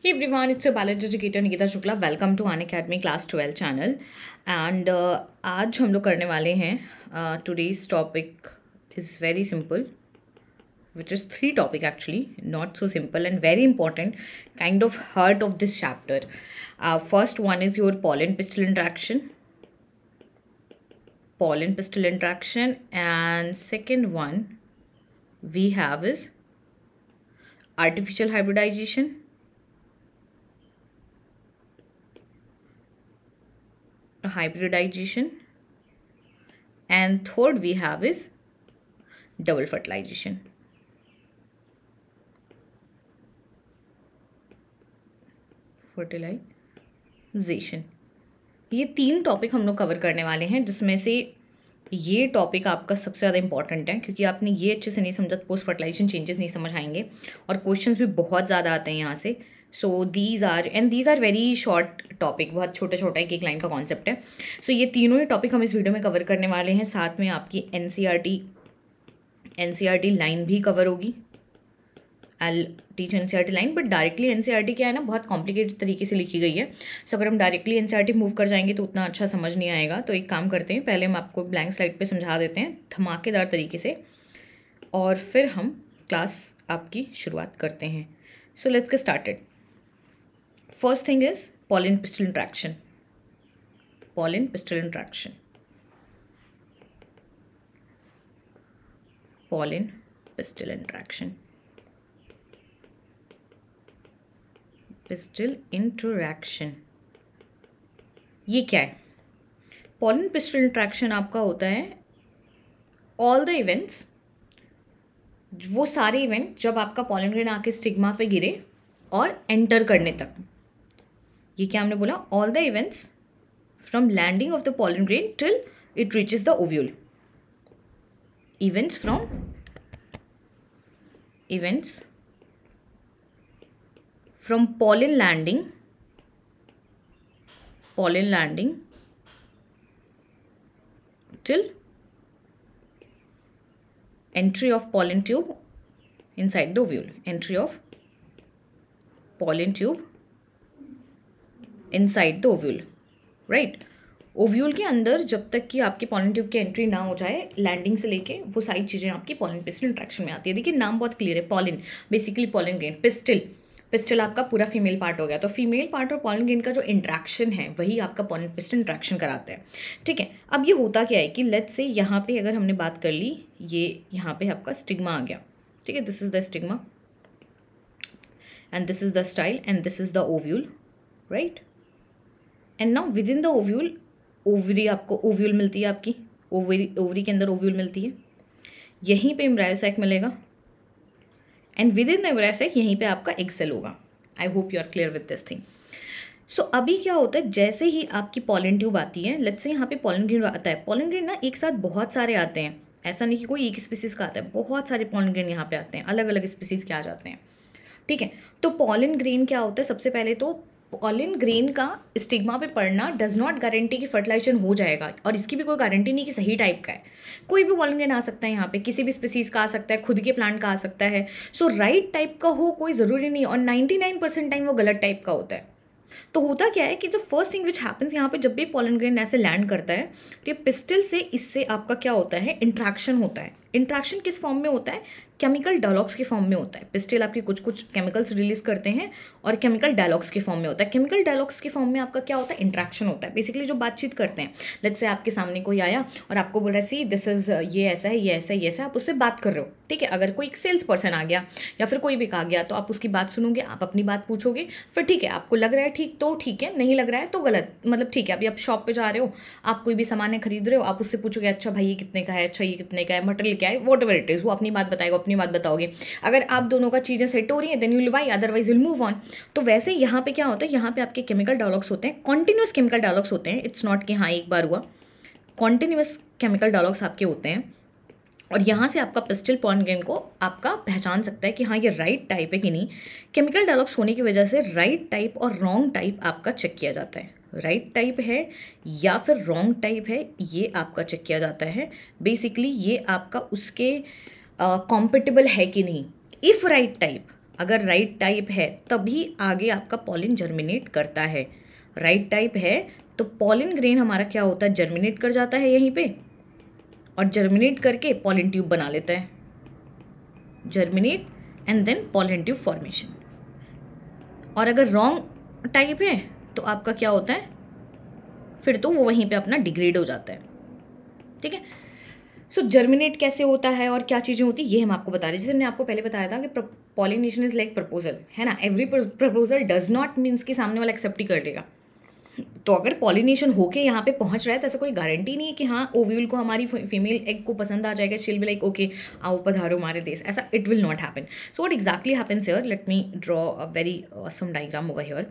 Hey everyone, it's your biology educator Nikita Shukla. Welcome to An Academy Class 12 channel. And uh, आज हम लोग करने वाले हैं today's topic is very simple, which is three topic actually, not so simple and very important, kind of heart of this chapter. Uh, first one is your pollen pistil interaction, pollen pistil interaction, and second one we have is artificial hybridization hybridization and third we have is double fertilization fertilization ये तीन topic हम लोग cover करने वाले हैं जिसमें से ये टॉपिक आपका सबसे ज़्यादा इंपॉर्टेंट है क्योंकि आपने ये अच्छे से नहीं समझा तो पोस्ट फर्टिलाइजेशन चेंजेस नहीं समझ आएंगे और क्वेश्चंस भी बहुत ज़्यादा आते हैं यहाँ से so these are and these are very short topic बहुत छोटा छोटा एक एक लाइन का कॉन्सेप्ट है सो so, ये तीनों ही टॉपिक हम इस वीडियो में कवर करने वाले हैं साथ में आपकी N C R T N C R T line भी कवर होगी I'll teach N C R T line but directly N C R T क्या है ना बहुत कॉम्प्लिकेटेड तरीके से लिखी गई है सो so, अगर हम directly N C R T move कर जाएंगे तो उतना अच्छा समझ नहीं आएगा तो एक काम करते हैं पहले हम आपको ब्लैंक स्लाइड पर समझा देते हैं धमाकेदार तरीके से और फिर हम क्लास आपकी शुरुआत करते हैं so let's get started First thing is pollen pistil interaction. Pollen pistil interaction. Pollen pistil interaction. Pistil interaction. ये क्या है पॉलन पिस्टल इंट्रैक्शन आपका होता है ऑल द इवेंट्स वो सारे इवेंट जब आपका पॉलन ग्रेन आके स्टिग्मा पे गिरे और एंटर करने तक ये क्या हमने बोला all the events from landing of the pollen grain till it reaches the ovule events from events from pollen landing pollen landing till entry of pollen tube inside the ovule entry of pollen tube inside the ovule right ovule के अंदर जब तक कि आपके pollen tube की entry ना हो जाए लैंडिंग से लेके वो सारी चीज़ें आपकी पॉलिन पिस्टल इंट्रैक्शन में आती है देखिए नाम बहुत क्लियर है pollen basically pollen grain pistil pistil आपका पूरा फीमेल पार्ट हो गया तो फीमेल पार्ट और पॉलिन ग्रेन का जो इंट्रैक्शन है वही आपका पॉलिन पिस्टल इंट्रैक्शन कराता है ठीक है अब ये होता क्या है कि लेट से यहाँ पर अगर हमने बात कर ली ये यहाँ पर आपका स्टिग्मा आ गया ठीक है this is the stigma and this is the style and this is the ovule right and now within the ovule ovary आपको ओव्यूल मिलती है आपकी ओवरी ओवरी के अंदर ओव्यूल मिलती है यहीं पे इम्ब्रायोसैक मिलेगा एंड विद इन इम्ब्रायोसैक यहीं पे आपका एक्सेल होगा I hope you are clear with this thing so अभी क्या होता है जैसे ही आपकी पॉलन ट्यूब आती है लेट्स से यहाँ पे पॉलन ग्रीन आता है पॉलन ग्रीन ना एक साथ बहुत सारे आते हैं ऐसा नहीं कि कोई एक स्पीसीज़ का आता है बहुत सारे पॉलन ग्रीन यहाँ पे आते हैं अलग अलग स्पीसीज़ के आ जाते हैं ठीक है तो पॉलन ग्रीन क्या होता है सबसे पहले तो पॉलिन ग्रेन का स्टिग्मा पे पड़ना डज नॉट गारंटी कि फर्टिलाइजेशन हो जाएगा और इसकी भी कोई गारंटी नहीं कि सही टाइप का है कोई भी पॉलिन ग्रेन आ सकता है यहाँ पे किसी भी स्पीसीज़ का आ सकता है खुद के प्लांट का आ सकता है सो राइट टाइप का हो कोई ज़रूरी नहीं और नाइन्टी नाइन परसेंट टाइम वो गलत टाइप का होता है तो होता क्या है कि जो फर्स्ट थिंग विच हैपन्स यहाँ पे जब भी पॉलन ग्रेन ऐसे लैंड करता है तो ये पिस्टल से इससे आपका क्या होता है इंट्रैक्शन होता है इंट्रैक्शन किस फॉर्म में होता है केमिकल डायलॉग्स के फॉर्म में होता है पिस्टिल आपके कुछ कुछ केमिकल्स रिलीज करते हैं और केमिकल डायलॉग्स के फॉर्म में होता है केमिकल डायलॉग्स के फॉर्म में आपका क्या होता है इंट्रैक्शन होता है बेसिकली जो बातचीत करते हैं लेट्स से आपके सामने कोई आया और आपको बोल रहा है सी दिस इज़ ये ऐसा है ये ऐसा है ये ऐसा आप उससे बात कर रहे हो ठीक है अगर कोई एक सेल्स पर्सन आ गया या फिर कोई भी आ गया तो आप उसकी बात सुनोगे आप अपनी बात पूछोगे फिर ठीक है आपको लग रहा है ठीक तो ठीक है नहीं लग रहा है तो गलत मतलब ठीक है अभी आप शॉप पर जा रहे हो आप कोई भी सामान खरीद रहे हो आप उससे पूछोगे अच्छा भाई ये कितने का है अच्छा ये कितने का है मटेरियल क्या है वॉट एवर इट इज़ वो अपनी बात बताएगा अपनी बात बताओगे अगर आप दोनों का चीज़ें सेट हो रही हैं then you by otherwise will move on तो वैसे यहाँ पर क्या होता है यहाँ पर आपके केमिकल डायलॉग्स होते हैं कॉन्टिन्यूस केमिकल डायलॉग्स होते हैं इट्स नॉट कि हाँ एक बार हुआ कॉन्टिन्यूस केमिकल डायलॉग्स आपके होते हैं और यहाँ से आपका पिस्टल पॉइंट ग्रेन को आपका पहचान सकता है कि हाँ ये राइट टाइप है कि नहीं केमिकल डायलॉग्स होने की वजह से राइट टाइप और रॉन्ग टाइप आपका चेक किया जाता है राइट right टाइप है या फिर रॉन्ग टाइप है ये आपका चेक किया जाता है बेसिकली ये आपका उसके कॉम्पेटेबल uh, है कि नहीं इफ़ राइट टाइप अगर राइट right टाइप है तभी आगे आपका पॉलिन जर्मिनेट करता है राइट right टाइप है तो पॉलिन ग्रेन हमारा क्या होता है जर्मिनेट कर जाता है यहीं पे और जर्मिनेट करके पॉलिन ट्यूब बना लेता है germinate and then pollen tube formation और अगर रॉन्ग टाइप है तो आपका क्या होता है फिर तो वो वहीं पे अपना डिग्रेड हो जाता है ठीक है सो so, जर्मिनेट कैसे होता है और क्या चीज़ें होती है ये हम आपको बता रहे हैं जैसे हमने आपको पहले बताया था कि पॉलिनेशन इज लाइक प्रपोजल है ना every proposal does not means कि सामने वाला एक्सेप्ट ही कर देगा तो अगर पॉलिनेशन होके यहाँ पे पहुँच रहा है तो ऐसा कोई गारंटी नहीं है कि हाँ ओव्यूल को हमारी फीमेल एग को पसंद आ जाएगा शिल भी लाइक ओके आओ पधारो हमारे देश ऐसा it will not happen so what exactly happens here let me draw a very awesome diagram over here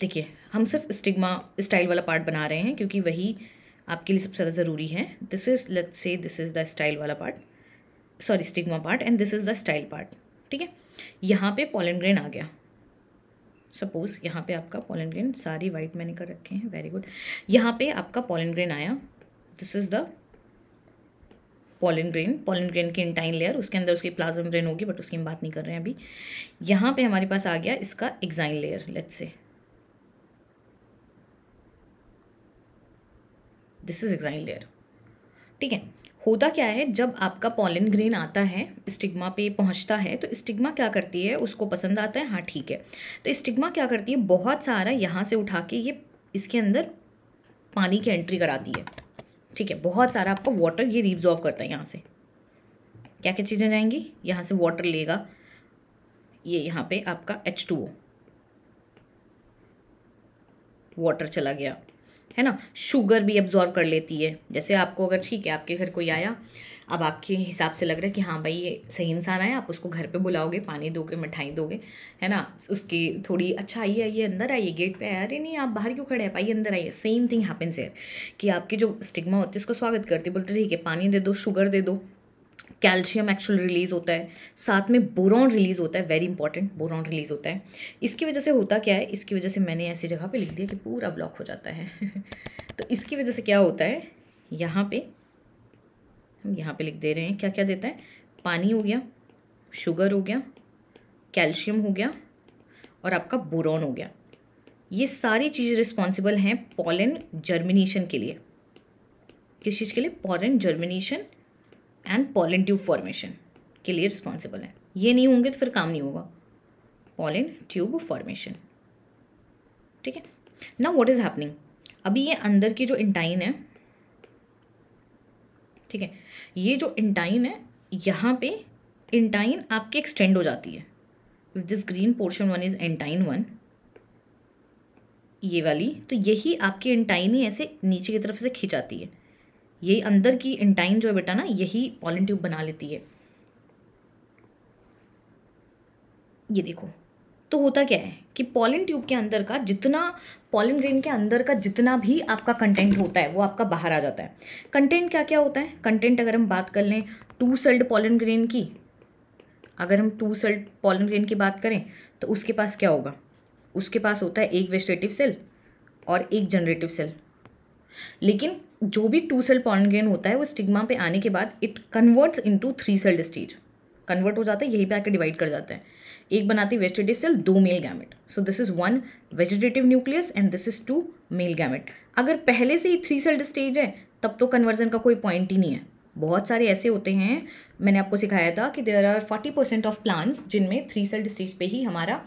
देखिए हम सिर्फ स्टिग्मा स्टाइल वाला पार्ट बना रहे हैं क्योंकि वही आपके लिए सबसे ज़्यादा ज़रूरी है this is let say this is the style वाला part sorry stigma part and this is the style part ठीक है यहाँ पे पॉलन ग्रेन आ गया सपोज़ यहाँ पे आपका पोलन ग्रेन सारी वाइट मैंने कर रखे हैं वेरी गुड यहाँ पे आपका पोलन ग्रेन आया this is the pollen grain pollen grain की इंटाइन लेयर उसके अंदर उसकी प्लाज्म ग्रेन होगी बट उसकी हम बात नहीं कर रहे हैं अभी यहाँ पे हमारे पास आ गया इसका exine layer let's say this is exine layer ठीक है होता क्या है जब आपका पॉलिन ग्रेन आता है स्टिग्मा पे पहुंचता है तो स्टिग्मा क्या करती है उसको पसंद आता है हाँ ठीक है तो स्टिग्मा क्या करती है बहुत सारा यहाँ से उठा के ये इसके अंदर पानी की एंट्री कराती है ठीक है बहुत सारा आपका वाटर ये रिब्जॉर्व करता है यहाँ से क्या क्या चीज़ें जाएंगी यहाँ से वाटर लेगा ये यहाँ पे आपका एच टू वाटर चला गया है ना शुगर भी एब्जॉर्व कर लेती है जैसे आपको अगर ठीक है आपके घर कोई आया अब आपके हिसाब से लग रहा है कि हाँ भाई ये सही इंसान आया आप उसको घर पे बुलाओगे पानी दोगे मिठाई दोगे है ना उसकी थोड़ी अच्छा आइए आइए अंदर आइए गेट पे आया अरे नहीं आप बाहर क्यों खड़े हैं भाई अंदर आइए सेम थिंग हैपन्स एयर कि आपके जो स्टिग्मा होती है उसका स्वागत करती बोलते ठीक है पानी दे दो शुगर दे दो कैल्शियम एक्चुअल रिलीज़ होता है साथ में बोरॉन रिलीज़ होता है वेरी इंपॉर्टेंट बोरॉन रिलीज़ होता है इसकी वजह से होता क्या है इसकी वजह से मैंने ऐसी जगह पे लिख दिया कि पूरा ब्लॉक हो जाता है तो इसकी वजह से क्या होता है यहाँ पे हम यहाँ पे लिख दे रहे हैं क्या क्या देता है पानी हो गया शुगर हो गया कैल्शियम हो गया और आपका बोरॉन हो गया ये सारी चीज़ें रिस्पॉन्सिबल हैं पॉलन जर्मिनेशन के लिए किस चीज़ के लिए pollen germination and pollen tube formation के लिए रिस्पॉन्सिबल है ये नहीं होंगे तो फिर काम नहीं होगा पॉलिन ट्यूब फॉर्मेशन ठीक है ना वॉट इज़ हैपनिंग अभी ये अंदर की जो इंटाइन है ठीक है ये जो इंटाइन है यहाँ पे इंटाइन आपकी एक्सटेंड हो जाती है if this green portion one is intine one ये वाली तो यही आपकी एंटाइन ही ऐसे नीचे की तरफ से खिंचाती है ये अंदर की इंटाइन जो है बेटा ना यही पॉलिन ट्यूब बना लेती है ये देखो तो होता क्या है कि पॉलिन ट्यूब के अंदर का जितना पॉलिन ग्रेन के अंदर का जितना भी आपका कंटेंट होता है वो आपका बाहर आ जाता है कंटेंट क्या क्या होता है कंटेंट अगर हम बात कर लें टू सेल्ड पॉलिन ग्रेन की अगर हम टू सेल्ड पॉलिन ग्रेन की बात करें तो उसके पास क्या होगा उसके पास होता है एक वेस्टेटिव सेल और एक जनरेटिव सेल लेकिन जो भी टू सेल पॉलिगेन होता है वो स्टिग्मा पे आने के बाद it converts into three celled stage convert हो जाता है यहीं पे आकर डिवाइड कर जाता है एक बनाती है वेजिटेटिव सेल दो male gamete so this is one vegetative nucleus and this is two male gamete अगर पहले से ही थ्री सेल्ड स्टेज है तब तो कन्वर्जन का कोई पॉइंट ही नहीं है बहुत सारे ऐसे होते हैं मैंने आपको सिखाया था कि there are forty percent of plants जिनमें थ्री सेल्ड स्टेज पे ही हमारा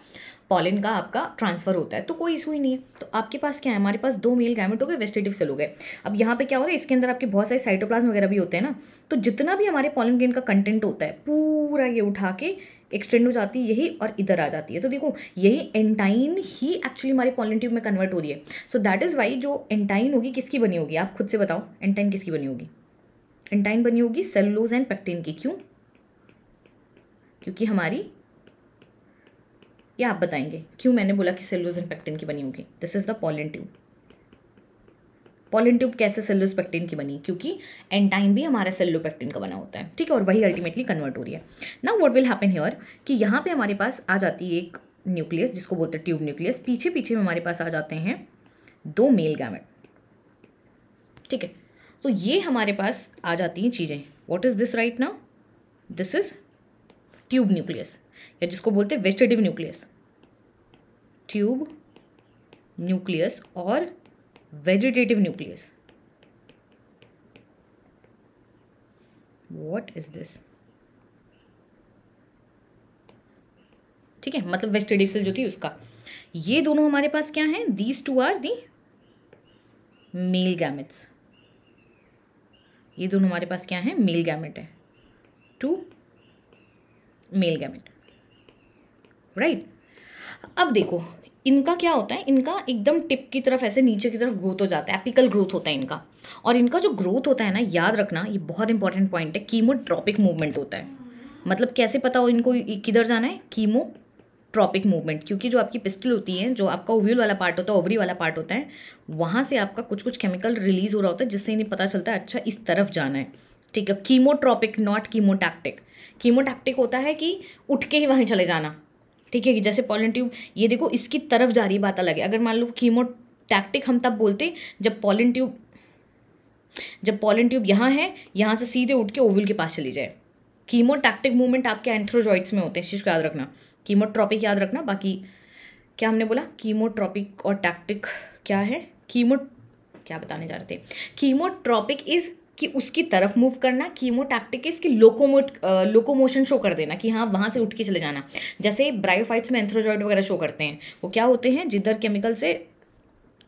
पॉलिन का आपका ट्रांसफ़र होता है तो कोई इशू ही नहीं है तो आपके पास क्या है हमारे पास दो मेल गैमेट हो गए वेस्टेटिव सेल हो गए अब यहाँ पे क्या हो रहा है इसके अंदर आपके बहुत सारे साइटोप्लाज्म वगैरह भी होते हैं ना तो जितना भी हमारे पॉलिन ग्रेन का कंटेंट होता है पूरा ये उठा के एक्सटेंड हो जाती है यही और इधर आ जाती है तो देखो यही एंटाइन ही एक्चुअली हमारे पॉलिन ट्यूब में कन्वर्ट हो रही है सो दैट इज़ वाई जो एंटाइन होगी किसकी बनी होगी आप खुद से बताओ एंटाइन किसकी बनी होगी एंटाइन बनी होगी सेलुलोज एंड पैक्टिन की क्यों क्योंकि हमारी ये आप बताएंगे क्यों मैंने बोला कि सेल्यूज पेक्टिन की बनी होगी this is the pollen tube pollen tube कैसे सेल्यूज पेक्टिन की बनी क्योंकि एंटाइन भी हमारा सेलुलोपेक्टिन का बना होता है ठीक है और वही अल्टीमेटली कन्वर्ट हो रही है now what will happen here कि यहाँ पे हमारे पास आ जाती है एक न्यूक्लियस जिसको बोलते हैं ट्यूब न्यूक्लियस पीछे पीछे में हमारे पास आ जाते हैं दो मेल गैमेट ठीक है तो ये हमारे पास आ जाती हैं चीज़ें what is this right now this is tube nucleus या जिसको बोलते हैं वेजिटेटिव न्यूक्लियस ट्यूब न्यूक्लियस और vegetative nucleus what is this ठीक है मतलब वेजिटेटिव सेल जो थी उसका ये दोनों हमारे पास क्या है these two are the male gametes ये दोनों हमारे पास क्या है मेल गैमिट है टू मेल गैमिट राइट अब देखो इनका क्या होता है इनका एकदम टिप की तरफ ऐसे नीचे की तरफ ग्रोथ हो जाता है एपिकल ग्रोथ होता है इनका और इनका जो ग्रोथ होता है ना याद रखना ये बहुत इंपॉर्टेंट पॉइंट है कीमोट्रॉपिक मूवमेंट होता है मतलब कैसे पता हो इनको किधर जाना है कीमो ट्रॉपिक मूवमेंट क्योंकि जो आपकी पिस्टल होती है जो आपका ओव्यूल वाला पार्ट होता है ओवरी वाला पार्ट होता है वहाँ से आपका कुछ कुछ केमिकल रिलीज हो रहा होता है जिससे इन्हें पता चलता है अच्छा इस तरफ जाना है ठीक है कीमोट्रॉपिक नॉट कीमोटैक्टिक कीमोटैक्टिक होता है कि उठ के ही वहीं चले जाना ठीक है जैसे पॉलन ट्यूब ये देखो इसकी तरफ जा रही बात अलग है अगर मान लो कीमो टैक्टिक हम तब बोलते जब पॉलन ट्यूब जब पॉलन ट्यूब यहाँ है यहाँ से सीधे उठ के ओविल के पास चली जाए कीमोटैक्टिक मूवमेंट आपके एंथ्रोजॉइड्स में होते हैं इस चीज़ को याद रखना कीमोट्रॉपिक याद रखना बाकी क्या हमने बोला कीमोट्रॉपिक और टैक्टिक क्या है कीमो क्या बताने जा रहे थे कीमोट्रॉपिक इज कि उसकी तरफ मूव करना कीमोटैक्टिक इसकी लोकोमोट लोकोमोशन शो कर देना कि हाँ वहाँ से उठ के चले जाना जैसे ब्रायोफाइट्स में एंथ्रोजॉइड वगैरह शो करते हैं वो क्या होते हैं जिधर केमिकल से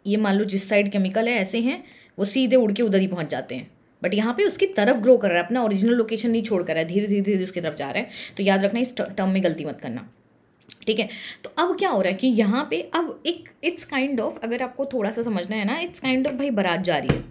ये मान लो जिस साइड केमिकल है ऐसे हैं वो सीधे उड़ के उधर ही पहुँच जाते हैं बट यहाँ पे उसकी तरफ ग्रो कर रहा है अपना ओरिजिनल लोकेशन नहीं छोड़ कर रहा है धीरे धीरे धीरे उसकी तरफ जा रहा है तो याद रखना इस टर्म में गलती मत करना ठीक है तो अब क्या हो रहा है कि यहाँ पे अब एक इट्स काइंड ऑफ अगर आपको थोड़ा सा समझना है ना इट्स काइंड ऑफ भाई बारात जा रही है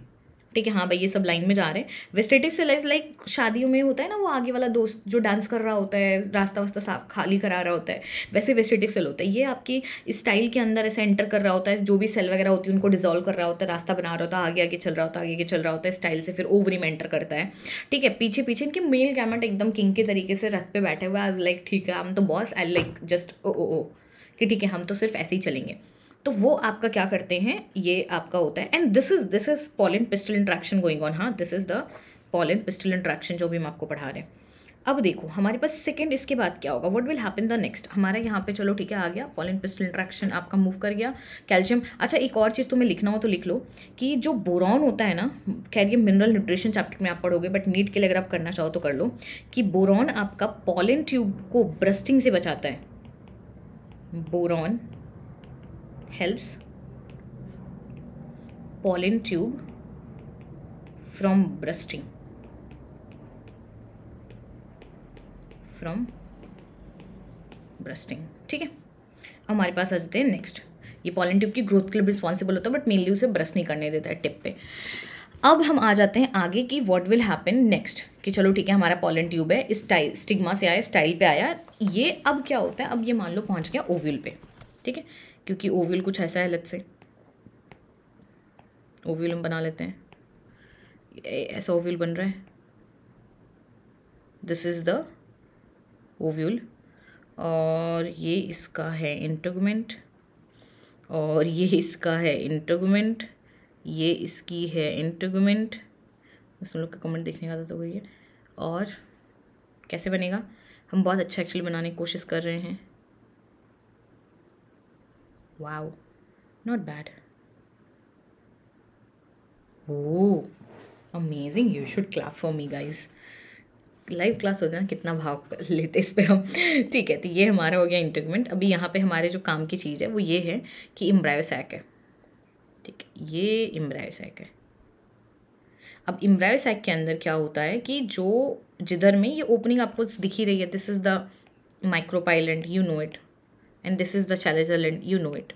ठीक है हाँ भाई ये सब लाइन में जा रहे हैं वेस्टेटिव सिलाइज लाइक शादियों में होता है ना वो आगे वाला दोस्त जो डांस कर रहा होता है रास्ता वास्ता साफ खाली करा रहा होता है वैसे वेस्टेटिव सेल होता है ये आपकी स्टाइल के अंदर ऐसे एंटर कर रहा होता है जो भी सेल वगैरह होती है उनको डिजोल्व कर रहा होता है रास्ता बना रहा होता है आगे आगे चल रहा होता है आगे आगे चल रहा होता है स्टाइल से फिर ओवरी में एंटर करता है ठीक है पीछे पीछे इनके मेल गैमेंट एकदम किंग के तरीके से रथ पे बैठे हुए आज लाइक ठीक है हम तो boss I like just oh oh oh कि ठीक है हम तो सिर्फ ऐसे ही चलेंगे तो वो आपका क्या करते हैं ये आपका होता है and this is this is pollen pistil interaction going on हाँ this is the pollen pistil interaction जो भी हम आपको पढ़ा रहे हैं अब देखो हमारे पास सेकेंड इसके बाद क्या होगा what will happen the next हमारा यहाँ पे चलो ठीक है आ गया पॉलिन पिस्टल इंट्रैक्शन आपका मूव कर गया कैल्शियम अच्छा एक और चीज़ तुम्हें लिखना हो तो लिख लो कि जो बोरॉन होता है ना खैर ये मिनरल न्यूट्रिशन चैप्टर में आप पढ़ोगे बट नीट के लिए अगर आप करना चाहो तो कर लो कि बोरॉन आपका पॉलिन ट्यूब को ब्रस्टिंग से बचाता है boron helps pollen tube from bursting from bursting ठीक है अब हमारे पास आ जाते हैं नेक्स्ट ये पॉलिन ट्यूब की ग्रोथ के लिए रिस्पॉन्सिबल होता है बट मेनली उसे ब्रश नहीं करने देता है टिप पे अब हम आ जाते हैं आगे कि व्हाट विल हैपन नेक्स्ट कि चलो ठीक है हमारा पॉलिन ट्यूब है स्टाइल स्टिग्मा से आया स्टाइल पे आया ये अब क्या होता है अब ये मान लो पहुंच गया ओव्यूल पे ठीक है क्योंकि ओव्यूल कुछ ऐसा है लत से ओव्यूल हम बना लेते हैं ऐसा ओव्यूल बन रहा है दिस इज़ द ओव्यूल और ये इसका है इंटोगमेंट और ये इसका है इंटोगमेंट ये इसकी है इंटोगमेंट उसमें लोग का कमेंट देखने का तो वही है और कैसे बनेगा हम बहुत अच्छा एक्चुअली बनाने की कोशिश कर रहे हैं Wow, not bad. Oh, amazing. You should clap for me, guys. Live class होता है ना कितना भाव लेते इस पर हम ठीक है तो ये हमारा हो गया इंटरमेंट अभी यहाँ पे हमारे जो काम की चीज़ है वो ये है कि इम्ब्रायोसैक है ठीक है ये इम्ब्रायोसैक है अब इम्ब्रायोसैक के अंदर क्या होता है कि जो जिधर में ये ओपनिंग आपको दिखी रही है this is the micropyle and you know it and this is the chalazal end you know it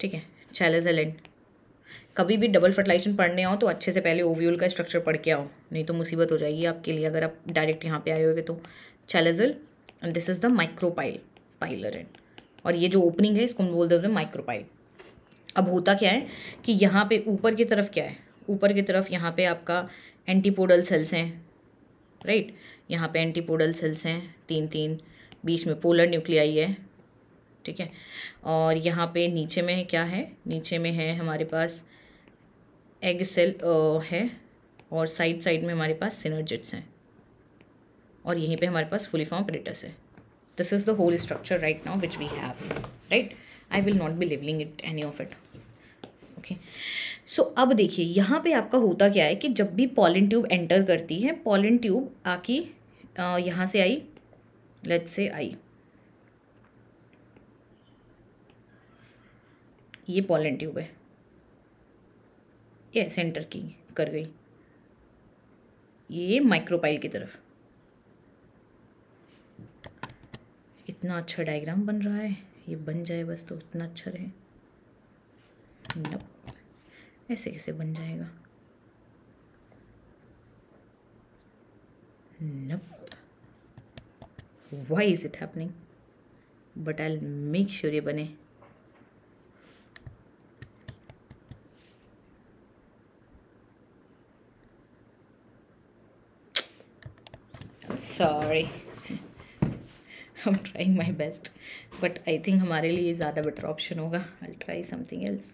ठीक है चैलेजर लैंड कभी भी डबल फर्टिलाइजेशन पढ़ने आओ तो अच्छे से पहले ओव्यूल का स्ट्रक्चर पढ़ के आओ नहीं तो मुसीबत हो जाएगी आपके लिए अगर आप डायरेक्ट यहाँ पे आए होगे तो chalazal and this is the micropyle पाइलर एंड और ये जो ओपनिंग है इसको हम बोल देते हैं माइक्रोपाइल अब होता क्या है कि यहाँ पे ऊपर की तरफ क्या है ऊपर की तरफ यहाँ पे आपका एंटीपोडल सेल्स हैं राइट यहाँ पे एंटीपोडल सेल्स हैं तीन तीन बीच में पोलर न्यूक्लियाई है ठीक है और यहाँ पे नीचे में क्या है नीचे में है हमारे पास एग सेल है और साइड साइड में हमारे पास सिनर्जिट्स हैं और यहीं पे हमारे पास फुली फॉर्म प्रेडेटर्स है this is the whole structure right now which we have right I will not be living it any of it okay so अब देखिए यहाँ पे आपका होता क्या है कि जब भी पॉलिन ट्यूब एंटर करती है पॉलिन ट्यूब आकी यहाँ से आई लेट से आई ये पॉलन ट्यूब है ये सेंटर की कर गई ये माइक्रोपाइल की तरफ इतना अच्छा डायग्राम बन रहा है ये बन जाए बस तो उतना अच्छा रहे ऐसे कैसे बन जाएगा नप why is it happening but I make sure ये बने sorry I am trying my best but I think हमारे लिए ज़्यादा बेटर ऑप्शन होगा आई ट्राई समथिंग एल्स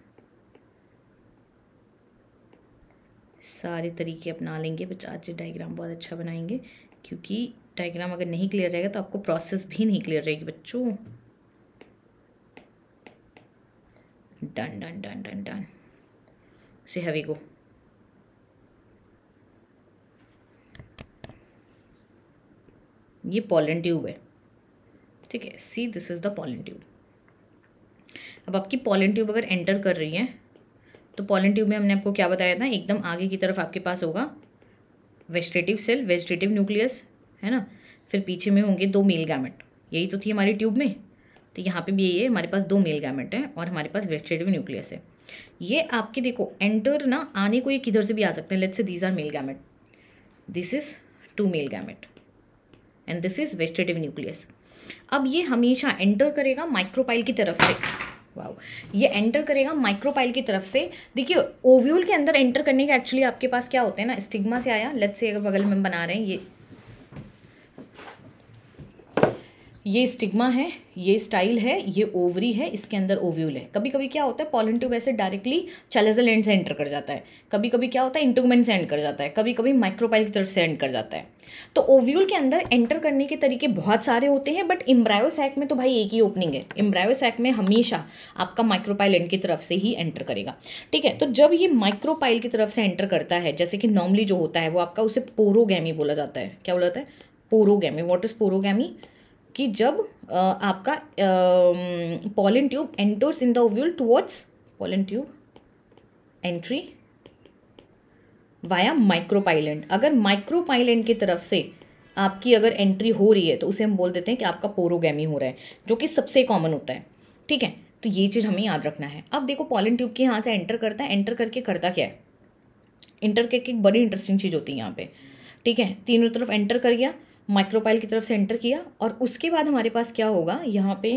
सारे तरीके अपना लेंगे बच आज ये डायग्राम बहुत अच्छा बनाएंगे क्योंकि डायग्राम अगर नहीं क्लियर रहेगा तो आपको प्रोसेस भी नहीं क्लियर रहेगी बच्चों done done done done done so heavy go ये पॉलन ट्यूब है ठीक है see this is the pollen tube अब आपकी पॉलन ट्यूब अगर एंटर कर रही है तो पॉलन ट्यूब में हमने आपको क्या बताया था एकदम आगे की तरफ आपके पास होगा वेजिटेटिव सेल वेजिटेटिव न्यूक्लियस है ना फिर पीछे में होंगे दो मेल गैमेट यही तो थी हमारी ट्यूब में तो यहाँ पे भी यही है हमारे पास दो मेल गैमेट है और हमारे पास वेजिटेटिव न्यूक्लियस है ये आपके देखो एंटर ना आने को ये किधर से भी आ सकते हैं let's say these are male gamete this is two male gamete and this is vegetative nucleus अब ये हमेशा एंटर करेगा माइक्रोपाइल की तरफ से वाओ ये एंटर करेगा माइक्रोपाइल की तरफ से देखिए ओव्यूल के अंदर एंटर करने के एक्चुअली आपके पास क्या होते हैं ना स्टिग्मा से आया लेट्स से अगर बगल में बना रहे हैं ये ये स्टिग्मा है ये स्टाइल है ये ओवरी है इसके अंदर ओव्यूल है कभी कभी क्या होता है पॉलिट्यूब ट्यूब ऐसे डायरेक्टली चैलेजल एंड से एंटर कर जाता है कभी कभी क्या होता है इंटूगमेंट से एंड कर जाता है कभी कभी माइक्रोपाइल की तरफ से एंड कर जाता है तो ओव्यूल के अंदर एंटर करने के तरीके बहुत सारे होते हैं बट इम्ब्रायो सैक में तो भाई एक ही ओपनिंग है इम्ब्रायो सैक में हमेशा आपका माइक्रोपाइल एंड की तरफ से ही एंटर करेगा ठीक है तो जब ये माइक्रोपाइल की तरफ से एंटर करता है जैसे कि नॉर्मली जो होता है वो आपका उसे पोरोगैमी बोला जाता है क्या बोला जाता है पोरोगैमी वॉट इज़ पोरोगैमी कि जब आपका pollen tube enters in the ovule towards pollen tube entry via micropyle end अगर माइक्रोपाइलेंट की तरफ से आपकी अगर एंट्री हो रही है तो उसे हम बोल देते हैं कि आपका पोरोगैमी हो रहा है जो कि सबसे कॉमन होता है ठीक है तो ये चीज़ हमें याद रखना है अब देखो पॉलिन ट्यूब के यहाँ से एंटर करता है एंटर करके करता क्या है इंटर करके एक बड़ी इंटरेस्टिंग चीज़ होती है यहाँ पे ठीक है तीनों तरफ एंटर कर गया माइक्रोपाइल की तरफ से एंटर किया और उसके बाद हमारे पास क्या होगा यहाँ पे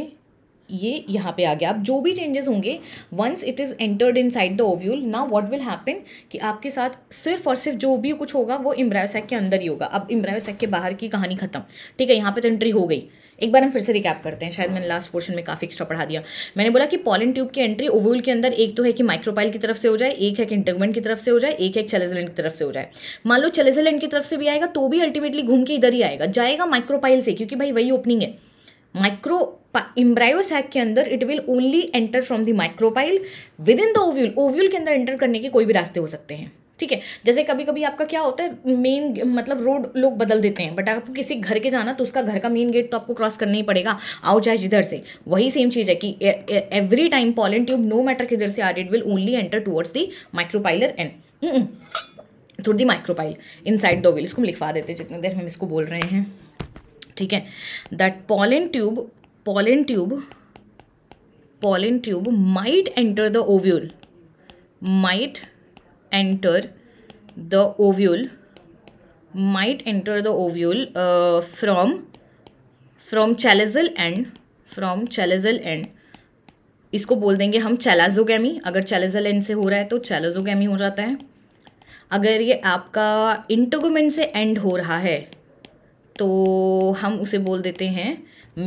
ये यहाँ पे आ गया अब जो भी चेंजेस होंगे once it is entered inside the ovule now what will happen कि आपके साथ सिर्फ और सिर्फ जो भी कुछ होगा वो इम्ब्रायोसैक के अंदर ही होगा अब इम्ब्रायोसैक के बाहर की कहानी खत्म ठीक है यहाँ पे तो एंट्री हो गई एक बार हम फिर से रिकैप करते हैं शायद मैंने लास्ट पोर्शन में काफ़ी एक्स्ट्रा पढ़ा दिया मैंने बोला कि पॉलिन ट्यूब की एंट्री ओव्यूल के अंदर एक तो है कि माइक्रोपाइल की तरफ से हो जाए एक है कि इंटरगमेंट की तरफ से हो जाए एक है चेलेजलैंड की तरफ से हो जाए मान लो चेलेजलैंड की तरफ से भी आएगा तो भी अल्टीमेटली घूम के इधर ही आएगा जाएगा माइक्रोपाइल से क्योंकि भाई वही ओपनिंग है माइक्रो इम्ब्रायोसैक के अंदर it will only enter from the micropyle within the ovule ovule के अंदर एंटर करने के कोई भी रास्ते हो सकते हैं ठीक है जैसे कभी कभी आपका क्या होता है मेन मतलब रोड लोग बदल देते हैं बट आपको किसी घर के जाना तो उसका घर का मेन गेट तो आपको क्रॉस करना ही पड़ेगा आओ चाहे जिधर से वही सेम चीज़ है कि every time pollen tube no matter किधर से or it will only enter towards the micropylar end through the micropyle inside दो विल इसको हम लिखवा देते हैं जितने देर हम इसको बोल रहे हैं ठीक है that pollen tube pollen tube pollen tube might enter the ovule might enter the ovule might enter the ovule uh, from from chalazal end from chalazal end इसको बोल देंगे हम चैलाजोगैमी अगर चैलाजल एंड से हो रहा है तो चैलाजोगैमी हो जाता है अगर ये आपका इंटोगोमेन से एंड हो रहा है तो हम उसे बोल देते हैं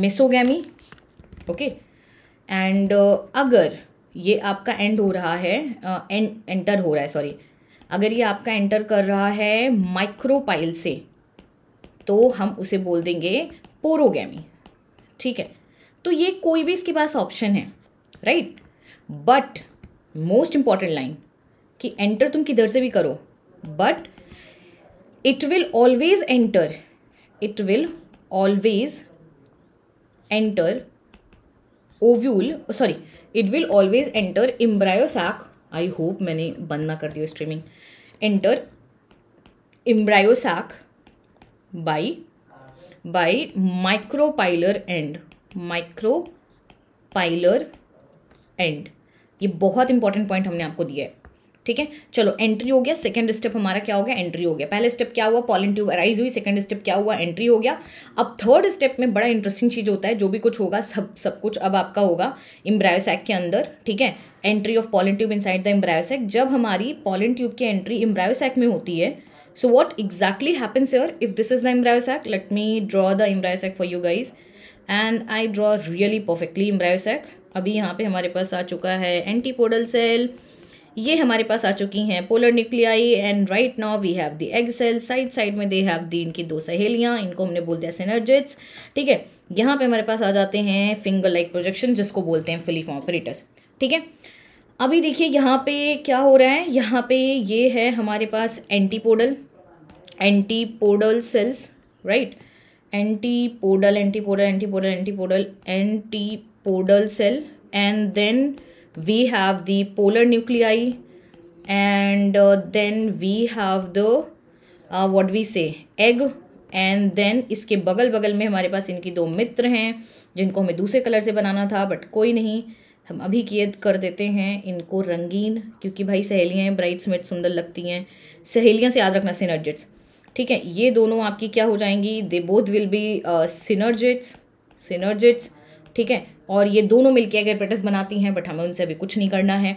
मिसोगैमी ओके एंड अगर ये आपका एंड हो रहा है एंड एंटर हो रहा है सॉरी अगर ये आपका एंटर कर रहा है माइक्रोपाइल से तो हम उसे बोल देंगे पोरोगैमी ठीक है तो ये कोई भी इसके पास ऑप्शन है right but most important line कि एंटर तुम किधर से भी करो but it will always enter it will always enter ovule sorry it will always enter embryo sac I hope मैंने बंद ना कर दिया streaming enter embryo sac by by micropylar end micropylar end ये बहुत इंपॉर्टेंट पॉइंट हमने आपको दिया है ठीक है चलो एंट्री हो गया सेकेंड स्टेप हमारा क्या हो गया एंट्री हो गया पहले स्टेप क्या हुआ पॉलिन ट्यूब अराइज हुई सेकेंड स्टेप क्या हुआ एंट्री हो गया अब थर्ड स्टेप में बड़ा इंटरेस्टिंग चीज़ होता है जो भी कुछ होगा सब सब कुछ अब आपका होगा इम्ब्रायोसैक के अंदर ठीक है entry of pollen tube in the embryo sac जब हमारी पॉलिन ट्यूब की एंट्री इम्ब्रायोसैक में होती है so what exactly happens your if this is the embryo sac let me draw the embryo sac for you guys and I draw really perfectly embryo sac अभी यहाँ पे हमारे पास आ चुका है एंटीपोडल सेल ये हमारे पास आ चुकी हैं polar nuclei and right now we have the egg cell side side में दे हैव दी इनकी दो सहेलियाँ इनको हमने बोल दिया सेनर्जिट्स ठीक है यहाँ पे हमारे पास आ जाते हैं फिंगर लाइक प्रोजेक्शन जिसको बोलते हैं फिलीफॉर्म ऑपरेटर्स ठीक है अभी देखिए यहाँ पे क्या हो रहा है यहाँ पे ये है हमारे पास antipodal antipodal cells right antipodal antipodal antipodal antipodal antipodal cell and then we have the polar nuclei and uh, then we have the uh, what we say egg and then इसके बगल बगल में हमारे पास इनकी दो मित्र हैं जिनको हमें दूसरे कलर से बनाना था बट कोई नहीं हम अभी किए कर देते हैं इनको रंगीन क्योंकि भाई सहेलियाँ ब्राइट स्मिट सुंदर लगती हैं सहेलियाँ से याद रखना सिनर्जिट्स ठीक है ये दोनों आपकी क्या हो जाएंगी they both will be synergids synergids ठीक है और ये दोनों मिलके अगर पेटस बनाती हैं बट हमें उनसे अभी कुछ नहीं करना है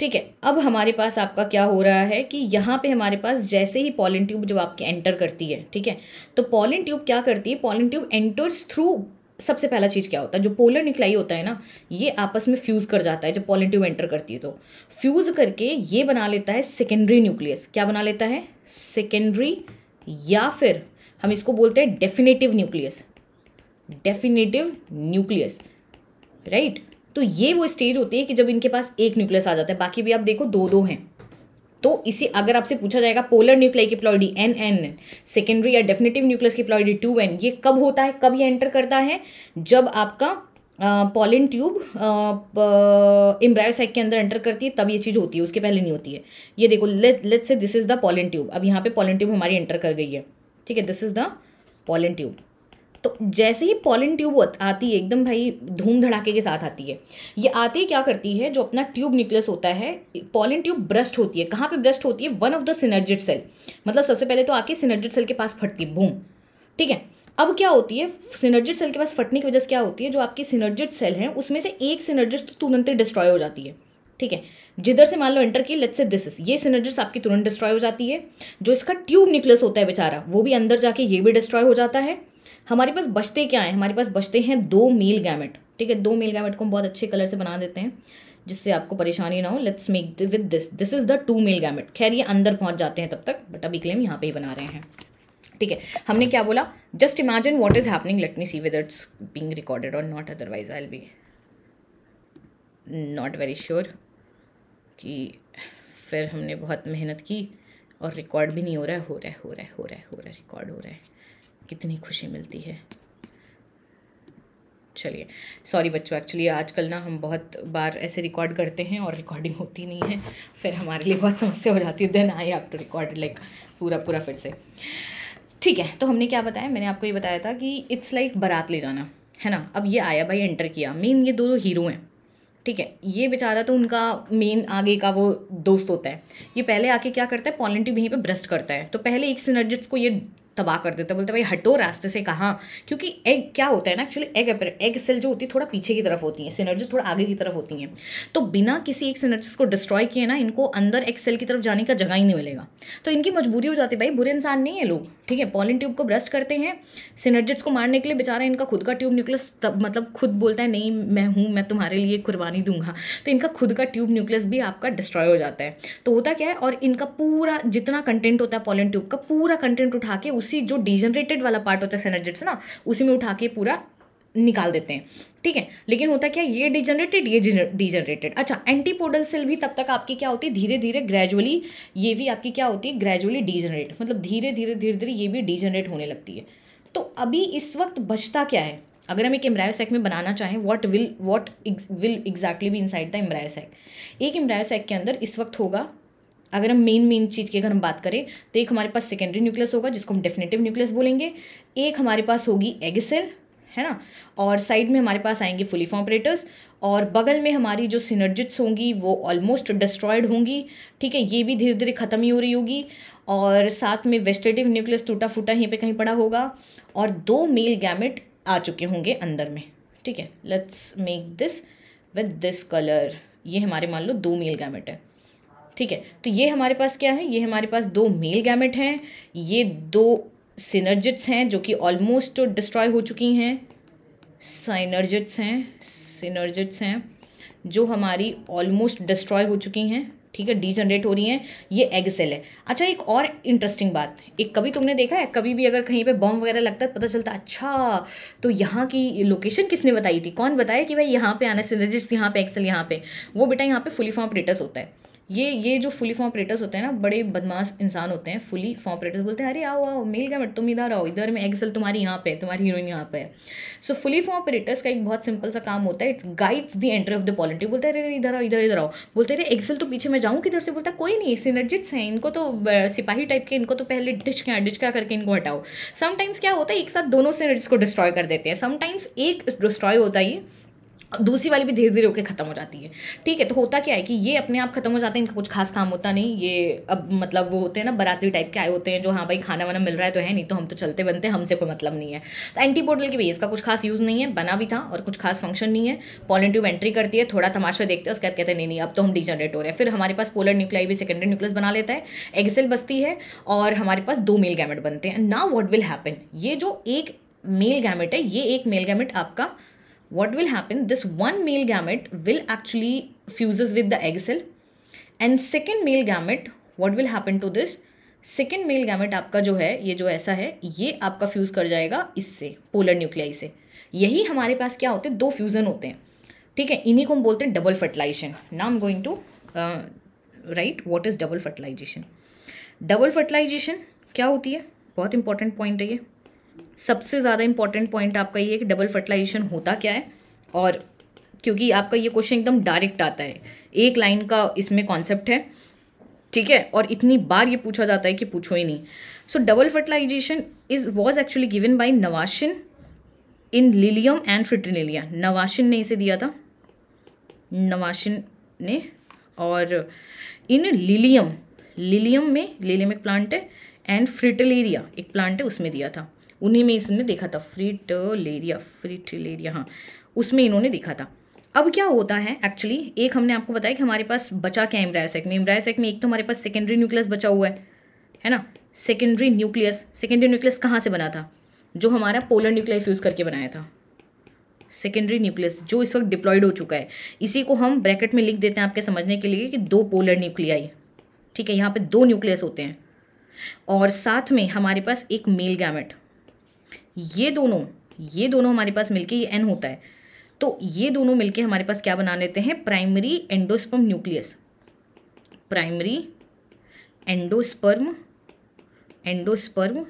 ठीक है अब हमारे पास आपका क्या हो रहा है कि यहाँ पे हमारे पास जैसे ही पॉलिन ट्यूब जब आपके एंटर करती है ठीक है तो पॉलिन ट्यूब क्या करती है पॉलिन ट्यूब एंटर्स थ्रू सबसे पहला चीज़ क्या होता है जो पोलर निकलाई होता है ना ये आपस में फ्यूज़ कर जाता है जब पॉलिन ट्यूब एंटर करती है तो फ्यूज़ करके ये बना लेता है सेकेंडरी न्यूक्लियस क्या बना लेता है सेकेंडरी या फिर हम इसको बोलते हैं definitive nucleus definitive nucleus right तो ये वो स्टेज होती है कि जब इनके पास एक न्यूक्लियस आ जाता है बाकी भी आप देखो दो दो हैं तो इसे अगर आपसे पूछा जाएगा पोलर न्यूक्लियाई की ploidy n n n secondary या डेफिनेटिव न्यूक्लियस की प्लॉइडी टू एन ये कब होता है कब ये एंटर करता है जब आपका पॉलिन ट्यूब इम्ब्रायोसाइक के अंदर एंटर करती है तब ये चीज़ होती है उसके पहले नहीं होती है ये देखो let let say this is the pollen tube अब यहाँ पे पॉलिन ट्यूब हमारी एंटर कर गई है ठीक है this is the pollen tube तो जैसे ही पॉलन ट्यूब आती है एकदम भाई धूम धड़ाके के साथ आती है ये आती क्या करती है जो अपना ट्यूब न्यूक्लियस होता है पॉलन ट्यूब ब्रस्ट होती है कहाँ पे ब्रस्ट होती है one of the synergid cell मतलब सबसे पहले तो आके सिनर्जिट सेल के पास फटती है बूम ठीक है अब क्या होती है सिनर्जिट सेल के पास फटने की वजह से क्या होती है जो आपकी सिनर्जिट सेल है उसमें से एक सिनर्जिट तो तुरंत ही डिस्ट्रॉय हो जाती है ठीक है जिधर से मान लो एंटर की लेट से दिस इज ये सिनर्जिट्स आपकी तुरंत डिस्ट्रॉय हो जाती है जो इसका ट्यूब न्यूक्लियस होता है बेचारा वो भी अंदर जाके ये भी डिस्ट्रॉय हो जाता है हमारे पास बचते क्या हैं हमारे पास बचते हैं दो मेल गैमेट ठीक है दो मेल गैमेट को हम बहुत अच्छे कलर से बना देते हैं जिससे आपको परेशानी ना हो let's make with this this is the two male gamete खैर ये अंदर पहुंच जाते हैं तब तक बट अभी क्लेम यहाँ पे ही बना रहे हैं ठीक है हमने क्या बोला just imagine what is happening let me see whether it's being recorded or not otherwise I be not very sure कि फिर हमने बहुत मेहनत की और रिकॉर्ड भी नहीं हो रहा है हो रहा है हो रहा है हो रहा है हो रहा है रिकॉर्ड हो रहा है कितनी खुशी मिलती है चलिए सॉरी बच्चों एक्चुअली आजकल ना हम बहुत बार ऐसे रिकॉर्ड करते हैं और रिकॉर्डिंग होती नहीं है फिर हमारे लिए बहुत समस्या हो जाती है then I have to record like पूरा पूरा फिर से ठीक है तो हमने क्या बताया मैंने आपको ये बताया था कि इट्स लाइक बारात ले जाना है ना अब ये आया भाई एंटर किया मेन ये दोनों हीरो हैं ठीक है ये बेचारा तो उनका मेन आगे का वो दोस्त होता है ये पहले आके क्या करता है पॉलेंटी वहीं पे पर ब्रस्ट करता है तो पहले एक सिनर्जिट्स को ये तबाह कर देता है बोलते भाई हटो रास्ते से कहाँ क्योंकि एग क्या होता है ना एक्चुअली एग एग सेल जो होती है थोड़ा पीछे की तरफ होती है सिनर्जिस थोड़ा आगे की तरफ होती हैं तो बिना किसी एक सिनर्जिस को डिस्ट्रॉय किए ना इनको अंदर एक सेल की तरफ जाने का जगह ही नहीं मिलेगा तो इनकी मजबूरी हो जाती है भाई बुरे इंसान नहीं है लोग ठीक है पॉलिन ट्यूब को ब्रस्ट करते हैं सिनर्जिट्स को मारने के लिए बेचारा इनका खुद का ट्यूब न्यूक्लियस मतलब खुद बोलता है नहीं मैं हूँ मैं तुम्हारे लिए कुर्बानी दूंगा तो इनका खुद का ट्यूब न्यूक्लियस भी आपका डिस्ट्रॉय हो जाता है तो होता क्या है और इनका पूरा जितना कंटेंट होता है पॉलिन ट्यूब का पूरा कंटेंट उठा के उस उसी जो डिजनरेटेड वाला पार्ट होता है सेनेजेट्स ना उसी में उठा के पूरा निकाल देते हैं ठीक है लेकिन होता क्या ये डिजनरेटेड ये डिजनरेटेड अच्छा एंटीपोडल सेल भी तब तक आपकी क्या होती है धीरे धीरे ग्रेजुअली ये भी आपकी क्या होती है ग्रेजुअली डिजनरेट मतलब धीरे धीरे धीरे धीरे ये भी डिजनरेट होने लगती है तो अभी इस वक्त बचता क्या है अगर हम एक एम्ब्रायोसैक में बनाना चाहें what will what will exactly be inside the embryo sac एक एम्ब्रायोसैक के अंदर इस वक्त होगा अगर हम मेन मेन चीज़ की अगर हम बात करें तो एक हमारे पास सेकेंडरी न्यूक्लियस होगा जिसको हम डेफिनेटिव न्यूक्लियस बोलेंगे एक हमारे पास होगी एग सेल है ना और साइड में हमारे पास आएंगे फुली फॉर्म और बगल में हमारी जो सिनर्जिट्स होंगी वो ऑलमोस्ट डिस्ट्रॉयड होंगी ठीक है ये भी धीरे धीरे ख़त्म ही हो रही होगी और साथ में वेस्टेटिव न्यूक्लियस टूटा फूटा यहीं पे कहीं पड़ा होगा और दो मेल गैमेट आ चुके होंगे अंदर में ठीक है let's make this with this colour ये हमारे मान लो दो मेल गैमेट है ठीक है तो ये हमारे पास क्या है ये हमारे पास दो मेल गैमेट हैं ये दो सिनर्जिट्स हैं जो कि ऑलमोस्ट डिस्ट्रॉय हो चुकी हैं साइनर्जिट्स हैं सिनर्जिट्स हैं जो हमारी ऑलमोस्ट डिस्ट्रॉय हो चुकी हैं ठीक है डी जनरेट हो रही हैं ये एग सेल है अच्छा एक और इंटरेस्टिंग बात एक कभी तुमने देखा है कभी भी अगर कहीं पे बॉम्ब वगैरह लगता है पता चलता अच्छा तो यहाँ की लोकेशन किसने बताई थी कौन बताया कि भाई यहाँ पे आना सिनर्जिट्स यहाँ पे एक्सेल यहाँ पे वो बेटा यहाँ पे फुली फॉर्म ऑपरेटर्स होता है ये ये जो फुली फॉर्म ऑपरेटर्स होते हैं ना बड़े बदमाश इंसान होते हैं फुली फॉर्म ऑपरेटर्स बोलते हैं अरे आओ आओ मिल गया मत तुम इधर आओ इधर में एक्सल तुम्हारी यहाँ पे तुम्हारी हीरोइन यहाँ पे है सो फुली फॉर्म ऑपरेटर्स का एक बहुत सिंपल सा काम होता है it's guides the entry of the पॉलिटी बोलते हैं अरे इधर आओ इधर इधर आओ बोलते अरे एक्सल तो पीछे मैं जाऊँ किधर से बोलता कोई नहीं सिनर्जिट्स हैं इनको तो सिपाही टाइप के इनको तो पहले क्या डिच क्या करके इनको हटाओ समटाइम्स क्या होता है एक साथ दोनों सिनर्जिट्स को डिस्ट्रॉय कर देते हैं समटाइम्स एक डिस्ट्रॉय होता ही दूसरी वाली भी धीरे धीरे होकर ख़त्म हो जाती है ठीक है तो होता क्या है कि ये अपने आप ख़त्म हो जाते हैं इनका कुछ खास काम होता नहीं ये अब मतलब वो होते हैं ना बराती टाइप के आए होते हैं जो हाँ भाई खाना वाना मिल रहा है तो है नहीं तो हम तो चलते बनते हमसे कोई मतलब नहीं है तो एंटी पोर्टल की भी इसका कुछ खास यूज़ नहीं है बना भी था और कुछ खास फंक्शन नहीं है पॉलन ट्यूब एंट्री करती है थोड़ा तमाशा देखते हैं उसके बाद कहते हैं नहीं नहीं अब तो हम डिजनरेट हो रहे हैं फिर हमारे पास पोलर न्यूक्लियाई भी सेकेंडरी न्यूक्लियस बना लेता है एग्सेल बसती है और हमारे पास दो मेल गैमेट बनते हैं नाउ वॉट विल हैपन ये जो एक मेल गैमेट है ये एक मेल गैमेट आपका what will happen this one male gamete will actually fuses with the egg cell and second male gamete what will happen to this second male gamete आपका जो है ये जो ऐसा है ये आपका फ्यूज़ कर जाएगा इससे पोलर न्यूक्लियाई से यही हमारे पास क्या होते हैं दो फ्यूज़न होते हैं ठीक है इन्हीं को हम बोलते हैं डबल फर्टिलाइजेशन ना am going to write what is double fertilisation double fertilisation क्या होती है बहुत इंपॉर्टेंट पॉइंट है ये सबसे ज़्यादा इंपॉर्टेंट पॉइंट आपका ये कि डबल फर्टिलाइजेशन होता क्या है और क्योंकि आपका ये क्वेश्चन एकदम डायरेक्ट आता है एक लाइन का इसमें कॉन्सेप्ट है ठीक है और इतनी बार ये पूछा जाता है कि पूछो ही नहीं so double fertilisation is was actually given by Nawaschin in Lilium and Fritillaria Nawaschin ने इसे दिया था नवाशिन ने और इन लिलियम लिलियम में लिलियम एक प्लांट है एंड फ्रिटलेरिया एक प्लांट है उसमें दिया था उन्हीं में इसने देखा था लेरिया फ्रीट लेरिया हाँ उसमें इन्होंने देखा था अब क्या होता है एक्चुअली एक हमने आपको बताया कि हमारे पास बचा क्या इम्ब्रायोसेक में इम्ब्रायोसेक में एक तो हमारे पास सेकेंडरी न्यूक्लियस बचा हुआ है है ना सेकेंडरी न्यूक्लियस सेकेंडरी न्यूक्लियस कहाँ से बना था जो हमारा पोलर न्यूक्लियस यूज करके बनाया था सेकेंडरी न्यूक्लियस जो इस वक्त डिप्लॉयड हो चुका है इसी को हम ब्रैकेट में लिख देते हैं आपके समझने के लिए कि दो पोलर न्यूक्लियाई ठीक है यहाँ पे दो न्यूक्लियस होते हैं और साथ में हमारे पास एक मेल गैमेट ये दोनों ये दोनों हमारे पास मिलके ये एन होता है तो ये दोनों मिलके हमारे पास क्या बना लेते हैं primary endosperm nucleus primary endosperm endosperm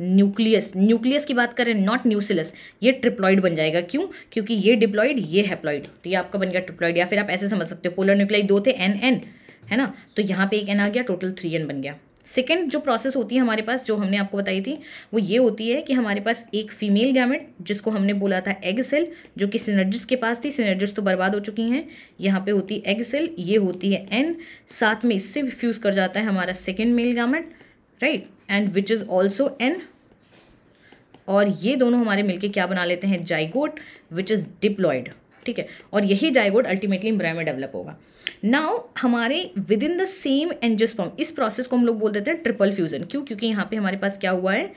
nucleus nucleus की बात करें नॉट न्यूसिलस ये ट्रिप्लॉइड बन जाएगा क्यों क्योंकि ये डिप्लॉइड ये हैप्लॉइड तो ये आपका बन गया ट्रिप्लॉइड या फिर आप ऐसे समझ सकते हो पोलर न्यूक्लाइड दो थे एन एन है ना तो यहाँ पे एक एन आ गया टोटल थ्री एन बन गया सेकेंड जो प्रोसेस होती है हमारे पास जो हमने आपको बताई थी वो ये होती है कि हमारे पास एक फीमेल गैमेट जिसको हमने बोला था एग सेल जो कि सिनर्जिस के पास थी सिनर्जिस तो बर्बाद हो चुकी हैं यहाँ पे होती है एग सेल ये होती है एन साथ में इससे भी फ्यूज़ कर जाता है हमारा second male gamete right and which is also n और ये दोनों हमारे मिलकर क्या बना लेते हैं जाइगोट विच इज़ डिप्लॉयड ठीक है और यही जाइगोट अल्टीमेटली एम्ब्रायो में डेवलप होगा नाउ हमारे within the same angiosperm इस प्रोसेस को हम लोग बोल देते हैं ट्रिपल फ्यूज़न क्यों क्योंकि यहाँ पे हमारे पास क्या हुआ है आ,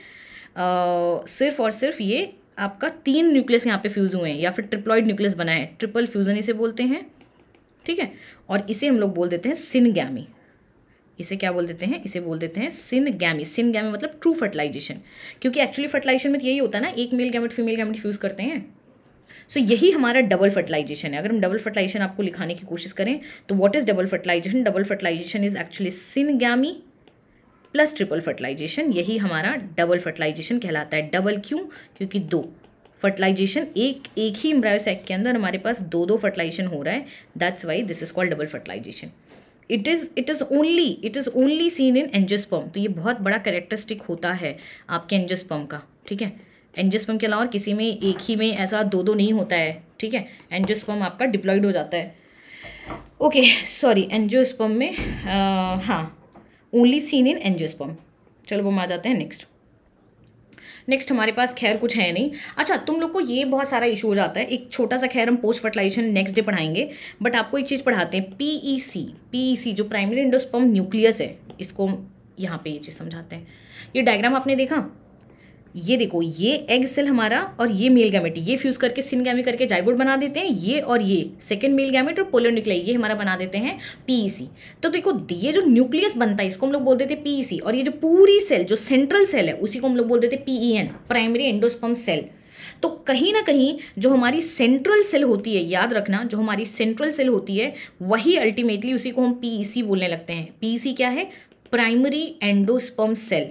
सिर्फ और सिर्फ ये आपका तीन न्यूक्लियस यहाँ पे फ्यूज़ हुए हैं या फिर ट्रिप्लॉइड न्यूक्लियस बनाए ट्रिपल फ्यूज़न इसे बोलते हैं ठीक है और इसे हम लोग बोल देते हैं सिनगैमी इसे क्या बोल देते हैं इसे बोल देते हैं सिन सिन सिनगैमी मतलब ट्रू फर्टिलाइजेशन क्योंकि एक्चुअली फर्टिलाइजेशन में तो यही होता है ना एक male gamete female gamete fuse करते हैं सो so, यही हमारा डबल फर्टिलाइजेशन है अगर हम डबल फर्टिलाइजेशन आपको लिखाने की कोशिश करें तो what is double fertilisation double fertilisation is actually syn plus triple fertilisation यही हमारा डबल फर्टिलाइजेशन कहलाता है डबल क्यों क्योंकि दो फर्टिलाइजेशन एक एक ही एम्ब्रायोसैक के अंदर हमारे पास दो दो फर्टिलाइजेशन हो रहा है that's why this is called double fertilisation it is it is only it is only seen in angiosperm तो ये बहुत बड़ा करेक्टरिस्टिक होता है आपके एनजोस्पम का ठीक है एंजियोस्पर्म के अलावा किसी में एक ही में ऐसा दो दो नहीं होता है ठीक है एंजियोस्पर्म आपका डिप्लॉयड हो जाता है ओके सॉरी एंजियोस्पर्म में आ, हाँ ओनली सीन इन एंजियोस्पर्म चलो वो हम आ जाते हैं नेक्स्ट नेक्स्ट हमारे पास खैर कुछ है नहीं अच्छा तुम लोग को ये बहुत सारा इशू हो जाता है एक छोटा सा खैर हम पोस्ट फर्टिलाइजेशन नेक्स्ट डे पढ़ाएंगे बट आपको एक चीज़ पढ़ाते हैं पीईसी पीईसी e e जो प्राइमरी इंडोस्पर्म न्यूक्लियस है इसको यहाँ पे ये चीज़ समझाते हैं ये डायग्राम आपने देखा ये देखो ये एग सेल हमारा और ये मेल गैमेट ये फ्यूज़ करके सिन गैमी करके जाइगोड बना देते हैं ये और ये सेकंड मेल गैमेट और पोलियो पोलोन्यूक्लिया ये हमारा बना देते हैं पीईसी e तो देखो ये जो न्यूक्लियस बनता है इसको हम लोग बोल देते हैं पीईसी e और ये जो पूरी सेल जो सेंट्रल सेल है उसी को हम लोग बोल देते हैं पीईएन प्राइमरी एंडोस्पम सेल तो कहीं ना कहीं जो हमारी सेंट्रल सेल होती है याद रखना जो हमारी सेंट्रल सेल होती है वही अल्टीमेटली उसी को हम पीईसी e बोलने लगते हैं पीईसी क्या है primary endosperm cell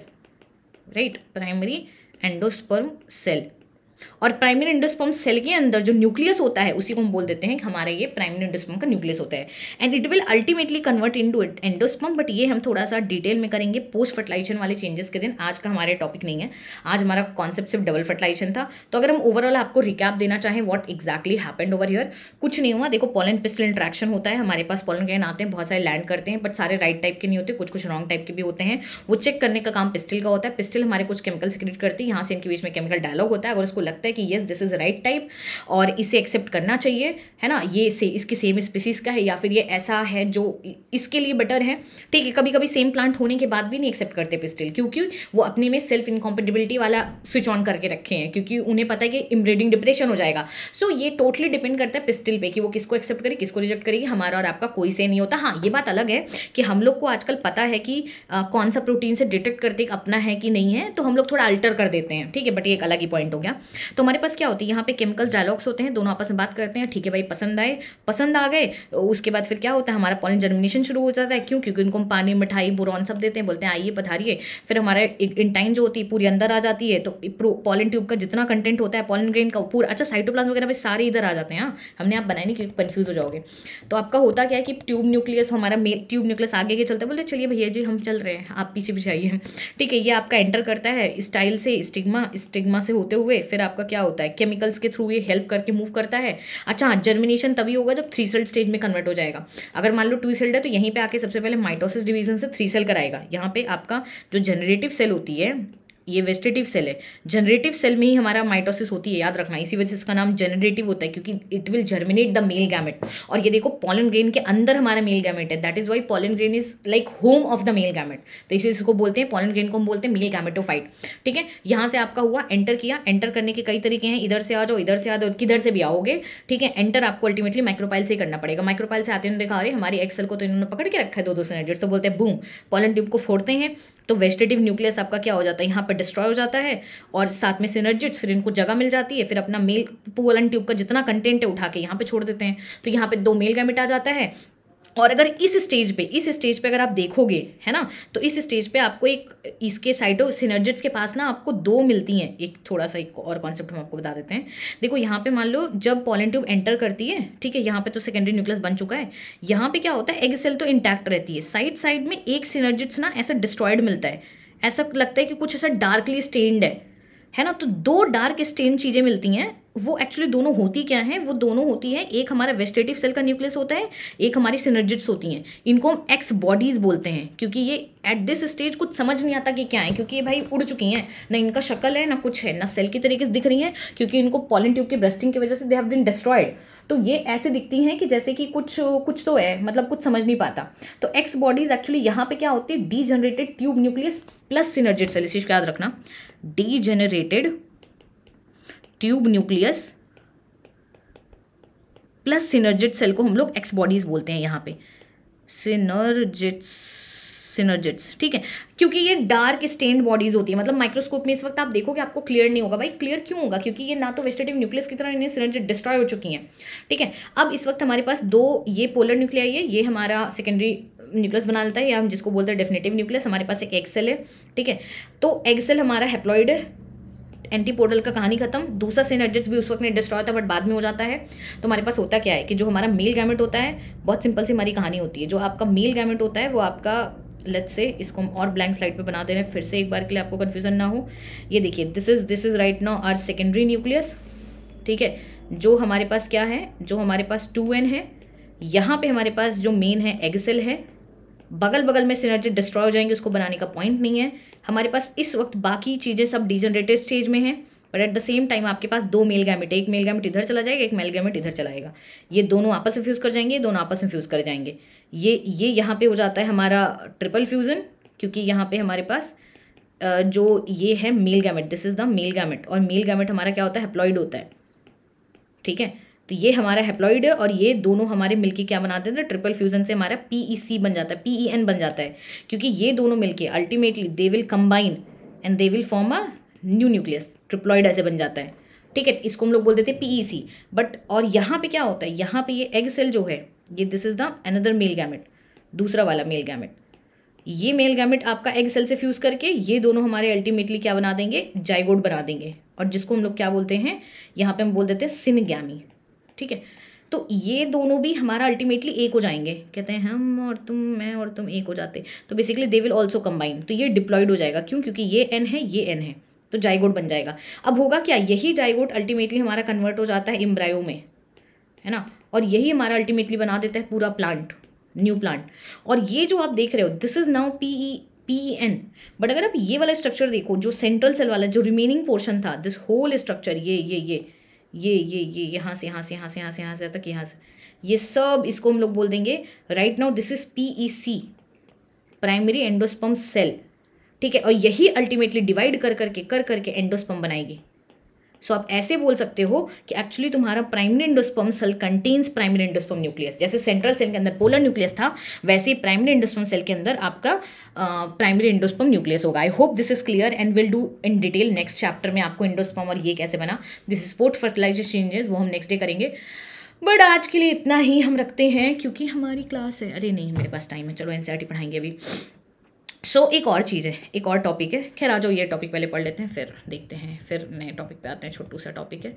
right primary endosperm cell और प्राइमरी एंडोस्पर्म सेल के अंदर जो न्यूक्लियस होता है उसी को हम बोल देते हैं कि हमारा ये प्राइमरी एंडोस्पर्म का न्यूक्लियस होता है and it will ultimately convert into endosperm but ये हम थोड़ा सा डिटेल में करेंगे पोस्ट फर्टिलाइजेशन वाले चेंजेस के दिन आज का हमारे टॉपिक नहीं है आज हमारा कॉन्सेप्ट सिर्फ डबल फर्टिलाइजेशन था तो अगर हम ओवरऑल आपको रिकैप देना चाहें what exactly happened over here कुछ नहीं हुआ देखो पॉलन पिस्टल इंट्रैक्शन होता है हमारे पास पॉलन ग्रेन आते हैं बहुत सारे लैंड करते हैं बट सारे राइट टाइप के नहीं होते कुछ कुछ रॉन्ग टाइप के भी होते हैं वो चेक करने का काम पिस्टल का होता है पिस्टल हमारे कुछ केमिकल क्रिएट करती है यहाँ से इनके बीच में केमिकल डायलॉग होता है अगर उसको लगता है कि yes this is right type और इसे एक्सेप्ट करना चाहिए है ना ये से इसकी सेम स्पीसीज़ का है या फिर ये ऐसा है जो इसके लिए बेटर है ठीक है कभी कभी सेम प्लांट होने के बाद भी नहीं एक्सेप्ट करते पिस्टिल क्योंकि वो अपने में सेल्फ इनकॉम्पिटेबिलिटी वाला स्विच ऑन करके रखे हैं क्योंकि उन्हें पता है कि इम्ब्रीडिंग डिप्रेशन हो जाएगा सो so, ये टोटली डिपेंड करता है पिस्टिल पे कि वो किसको एक्सेप्ट करे किसको रिजेक्ट करेगी हमारा और आपका कोई से नहीं होता हाँ ये बात अलग है कि हम लोग को आजकल पता है कि आ, कौन सा प्रोटीन से डिटेक्ट करते अपना है कि नहीं है तो हम लोग थोड़ा अल्टर कर देते हैं ठीक है बट ये एक अलग ही पॉइंट हो गया तो हमारे पास क्या होती है यहाँ पे केमिकल्स डायलॉग्स होते हैं दोनों आपस में बात करते हैं ठीक है भाई पसंद आए पसंद आ गए उसके बाद फिर क्या होता है हमारा पॉलिन जर्मिनेशन शुरू हो जाता है क्यों क्योंकि उनको हम पानी मिठाई बुरौन सब देते हैं बोलते हैं आइए पधारिए फिर हमारा इंटाइन जो होती है पूरी अंदर आ जाती है तो पॉलिन ट्यूब का जितना कंटेंट होता है पॉलिन ग्रेन का पूरा अच्छा साइटोप्लाज्म वगैरह भी सारे इधर आ जाते हैं हाँ। हमने आप बनाए नहीं क्योंकि कन्फ्यूज हो जाओगे तो आपका होता क्या है कि ट्यूब न्यूक्लियस हमारा मेल ट्यूब न्यूक्लियस आगे के चलते बोले चलिए भैया जी हम चल रहे हैं आप पीछे भी जाइए ठीक है ये आपका एंटर करता है स्टाइल से स्टिग्मा स्टिग्मा से होते हुए फिर आपका क्या होता है केमिकल्स के थ्रू ये हेल्प करके मूव करता है अच्छा जर्मिनेशन तभी होगा जब थ्री सेल स्टेज में कन्वर्ट हो जाएगा अगर मान लो टू सेल्ड है तो यहीं पर आके सबसे पहले माइटोसिस डिवीजन से थ्री सेल कराएगा यहाँ पर आपका जो जनरेटिव सेल होती है ये वेस्टेटिव सेल है जनरेटिव सेल में ही हमारा माइटोसिस होती है याद रखना इसी वजह से इसका नाम जनरेटिव होता है क्योंकि it will germinate the male gamete और ये देखो पॉलन ग्रेन के अंदर हमारा मेल गैमेट है that is why pollen grain is like home of the male gamete तो इसी इसको बोलते हैं पॉलन ग्रेन को हम बोलते हैं मेल गैमेटोफाइट ठीक है यहाँ से आपका हुआ एंटर किया एंटर करने के कई तरीके हैं इधर से आ जाओ इधर से आ जाओ किधर से भी आओगे ठीक है एंटर आपको अल्टीमेटली माइक्रोपाइल से करना पड़ेगा माइक्रोपाइल से आते हैं देखा अरे हमारी एक्सेल को तो इन्होंने पकड़ के रखा है दो दो सेनेटर्स तो बोलते हैं बूम पॉलन ट्यूब को फोड़ते हैं तो वेजिटेटिव न्यूक्लियस आपका क्या हो जाता है यहाँ पर डिस्ट्रॉय हो जाता है और साथ में सिनर्जिट्स फिर इनको जगह मिल जाती है फिर अपना मेल पुअलन ट्यूब का जितना कंटेंट है उठा के यहाँ पर छोड़ देते हैं तो यहाँ पर दो मेल गैमिट आ जाता है और अगर इस स्टेज पे इस स्टेज पे अगर आप देखोगे है ना तो इस स्टेज पे आपको एक इसके साइटो सिनर्जिट्स के पास ना आपको दो मिलती हैं एक थोड़ा सा एक और कॉन्सेप्ट हम आपको बता देते हैं देखो यहाँ पे मान लो जब पॉलन ट्यूब एंटर करती है ठीक है यहाँ पे तो सेकेंडरी न्यूक्लियस बन चुका है यहाँ पे क्या होता है एग सेल तो इंटैक्ट रहती है साइड साइड में एक सिनर्जिट्स ना ऐसा डिस्ट्रॉयड मिलता है ऐसा लगता है कि कुछ ऐसा डार्कली स्टेन्ड है है ना तो दो डार्क स्टेन चीज़ें मिलती हैं वो एक्चुअली दोनों होती क्या है वो दोनों होती है एक हमारा वेस्टेटिव सेल का न्यूक्लियस होता है एक हमारी सिनर्जिट्स होती हैं इनको हम एक्स बॉडीज़ बोलते हैं क्योंकि ये एट दिस स्टेज कुछ समझ नहीं आता कि क्या है क्योंकि ये भाई उड़ चुकी हैं ना इनका शक्ल है ना कुछ है ना सेल की तरीके से दिख रही हैं क्योंकि इनको पॉलिन ट्यूब की ब्रस्टिंग की वजह से दे हैव बिन डिस्ट्रॉयड तो ये ऐसे दिखती हैं कि जैसे कि कुछ कुछ तो है मतलब कुछ समझ नहीं पाता तो एक्स बॉडीज़ एक्चुअली यहाँ पे क्या होती है degenerated tube nucleus plus synergid cell इसी याद रखना degenerated tube nucleus plus synergid cell को हम लोग एक्स बॉडीज बोलते हैं यहाँ पे सिनर्जिट्स सिनर्जिट्स ठीक है क्योंकि ये डार्क स्टेन्ड बॉडीज होती है मतलब माइक्रोस्कोप में इस वक्त आप देखोगे आपको क्लियर नहीं होगा भाई क्लियर क्यों होगा क्योंकि ये ना तो वेजिटेटिव न्यूक्लियस की तरह इन्हें सिनर्जिट डिस्ट्रॉय हो चुकी हैं ठीक है अब इस वक्त हमारे पास दो ये पोलर न्यूक्लियाई है ये हमारा सेकेंडरी न्यूक्लियस बना लेता है या हम जिसको बोलते हैं डेफिनेटिव न्यूक्लियस हमारे पास एक एक्सेल है ठीक है तो एक्सेल हमारा हेप्लॉइड है एंटीपोर्टल का कहानी खत्म दूसरा सिनर्जिट्स भी उस वक्त नहीं डिस्ट्रॉय है बट बाद में हो जाता है तो हमारे पास होता क्या है कि जो हमारा मेल गैमेट होता है बहुत सिंपल सी हमारी कहानी होती है जो आपका मेल गैमेट होता है वो आपका लेट्स से इसको हम और ब्लैंक स्लाइड पे बना दे रहे हैं फिर से एक बार के लिए आपको कन्फ्यूजन ना हो ये देखिए this is this is right now our secondary nucleus ठीक है जो हमारे पास क्या है जो हमारे पास टू एन है यहाँ पे हमारे पास जो मेन है एगसेल है बगल बगल में सिनर्जी डिस्ट्रॉय हो जाएंगे उसको बनाने का पॉइंट नहीं है हमारे पास इस वक्त बाकी चीज़ें सब डिजनरेटेड स्टेज में हैं but at the same time आपके पास दो मेल गैमेट एक मेल गैमिट इधर चला जाएगा एक मेल गैमेट इधर चलाएगा ये दोनों आपस में फ्यूज़ कर जाएंगे दोनों आपस में फ्यूज़ कर जाएंगे ये ये यहाँ पे हो जाता है हमारा ट्रिपल फ्यूज़न क्योंकि यहाँ पे हमारे पास जो ये है male gamete this is the male gamete और मेल गैमेट हमारा क्या होता है हेप्लॉइड होता है ठीक है तो ये हमारा हेप्लॉइड है और ये दोनों हमारे मिलके क्या बनाते हैं ट्रिपल फ्यूजन से हमारा पीईसी e बन जाता है पीईएन e बन जाता है क्योंकि ये दोनों मिलके ultimately they will combine and they will form a new nucleus triploid ऐसे बन जाता है ठीक है इसको हम लोग बोल देते हैं पीईसी बट और यहाँ पे क्या होता है यहाँ पे ये एग सेल जो है ये this is the another male gamete दूसरा वाला मेल गैमेट ये मेल गैमेट आपका एग सेल से फ्यूज़ करके ये दोनों हमारे अल्टीमेटली क्या बना देंगे जाइगोड बना देंगे और जिसको हम लोग क्या बोलते हैं यहाँ पे हम बोल देते हैं सिनगैमी ठीक है तो ये दोनों भी हमारा अल्टीमेटली एक हो जाएंगे कहते हैं हम और तुम मैं और तुम एक हो जाते तो basically they will also combine तो ये डिप्लॉयड हो जाएगा क्यों क्योंकि ये एन है ये एन है तो जाइगोट बन जाएगा अब होगा क्या यही जाइगोट अल्टीमेटली हमारा कन्वर्ट हो जाता है इम्ब्रायो में है ना और यही हमारा अल्टीमेटली बना देता है पूरा प्लांट न्यू प्लांट और ये जो आप देख रहे हो this is now P E P E N but अगर आप ये वाला स्ट्रक्चर देखो जो सेंट्रल सेल वाला जो रिमेनिंग पोर्शन था दिस होल स्ट्रक्चर ये ये ये ये ये ये यहाँ से यहाँ से यहाँ से यहाँ से यहाँ से तक यहाँ से ये सब इसको हम लोग बोल देंगे right now this is P E C primary endosperm cell ठीक है और यही अल्टीमेटली डिवाइड कर करके कर करके एंडोस्पम बनाएगी सो so, आप ऐसे बोल सकते हो कि एक्चुअली तुम्हारा primary endosperm cell contains primary endosperm nucleus जैसे सेंट्रल सेल के अंदर पोलर न्यूक्लियस था वैसे ही प्राइमरी इंडोस्पर्म सेल के अंदर आपका प्राइमरी इंडोस्पर्म न्यूक्लियस होगा I hope this is clear and will do in detail next chapter में आपको इंडोस्पर्म और ये कैसे बना दिस स्पोर्ट फर्टिलाइजर चेंजेस वो हम नेक्स्ट डे करेंगे बट आज के लिए इतना ही हम रखते हैं क्योंकि हमारी क्लास है अरे नहीं मेरे पास टाइम है चलो एन e पढ़ाएंगे अभी सो so, एक और चीज़ है एक और टॉपिक है खैर आ जाओ ये टॉपिक पहले पढ़ लेते हैं फिर देखते हैं फिर नए टॉपिक पे आते हैं छोटू सा टॉपिक है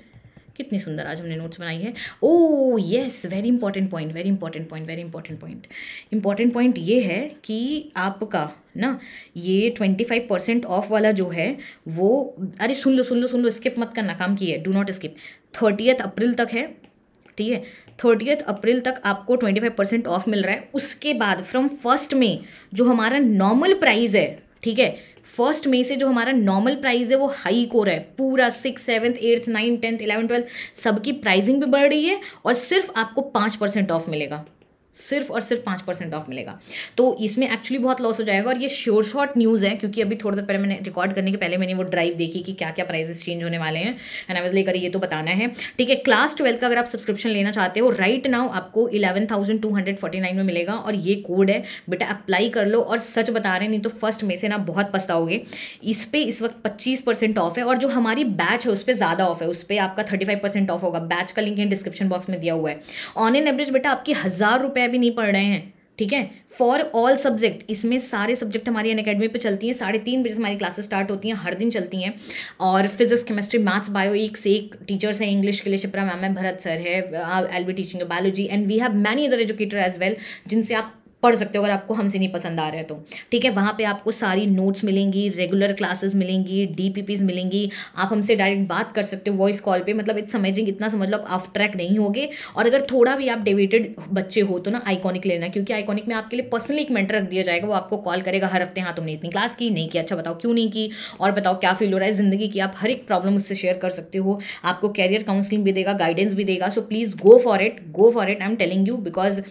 कितनी सुंदर आज हमने नोट्स बनाई है oh yes very important point very important point very important point important point ये है कि आपका ना ये ट्वेंटी फाइव परसेंट ऑफ वाला जो है वो अरे सुन लो सुन लो सुन लो स्किप मत करना काम की है do not skip thirtieth April तक है ठीक है थर्टी अप्रैल तक आपको ट्वेंटी फाइव परसेंट ऑफ मिल रहा है उसके बाद फ्रॉम फर्स्ट मे जो हमारा नॉर्मल प्राइस है ठीक है फर्स्ट मई से जो हमारा नॉर्मल प्राइस है वो हाई हो रहा है पूरा six seventh eighth ninth tenth eleven twelfth सबकी प्राइसिंग भी बढ़ रही है और सिर्फ आपको पाँच परसेंट ऑफ मिलेगा सिर्फ और सिर्फ पाँच परसेंट ऑफ मिलेगा तो इसमें एक्चुअली बहुत लॉस हो जाएगा और ये श्योर शॉट न्यूज़ है क्योंकि अभी थोड़ी देर पहले मैंने रिकॉर्ड करने के पहले मैंने वो ड्राइव देखी कि क्या क्या प्राइजेस चेंज होने वाले हैं एंड आई लेकर ये तो बताना है ठीक है क्लास ट्वेल्व का अगर आप सब्सक्रिप्शन लेना चाहते हो राइट नाउ आपको eleven thousand two hundred forty nine में मिलेगा और ये कोड है बेटा अप्लाई कर लो और सच बता रहे नहीं तो फर्स्ट में से ना बहुत पछताओगे इस पर इस वक्त पच्चीस परसेंट ऑफ है और जो हमारी बैच है उस पर ज़्यादा ऑफ है उस पर आपका थर्टी फाइव परसेंट ऑफ होगा बैच का लिंक डिस्क्रिप्शन बॉक्स में दिया हुआ है ऑन एन एवरेज बेटा आपकी हज़ार रुपये रुपए भी नहीं पढ़ रहे हैं ठीक है फॉर ऑल सब्जेक्ट इसमें सारे सब्जेक्ट हमारी अन अकेडमी पर चलती हैं साढ़े तीन बजे से हमारी क्लासेस स्टार्ट होती हैं हर दिन चलती हैं और फिजिक्स केमिस्ट्री मैथ्स बायो एक से एक टीचर्स हैं इंग्लिश के लिए शिप्रा मैम है भरत सर है L B teaching biology and we have many other educator as well जिनसे आप पढ़ सकते हो अगर आपको हमसे नहीं पसंद आ रहा है तो ठीक है वहाँ पे आपको सारी नोट्स मिलेंगी रेगुलर क्लासेस मिलेंगी डी मिलेंगी आप हमसे डायरेक्ट बात कर सकते हो वॉइस कॉल पर मतलब इतना समझिंग इतना समझ लो आप ऑफ ट्रैक नहीं होगे और अगर थोड़ा भी आप डेविटेड बच्चे हो तो ना आइकॉनिक लेना क्योंकि आइकॉनिक में आपके लिए पर्सनली एक मेंटर रख दिया जाएगा वो आपको कॉल करेगा हर हफ्ते हाँ तुमने इतनी क्लास की नहीं की अच्छा बताओ क्यों नहीं की और बताओ क्या फील हो रहा है ज़िंदगी की आप हर एक प्रॉब्लम उससे शेयर कर सकते हो आपको कैरियर काउंसलिंग भी देगा गाइडेंस भी देगा so please go for it go for it I am telling you because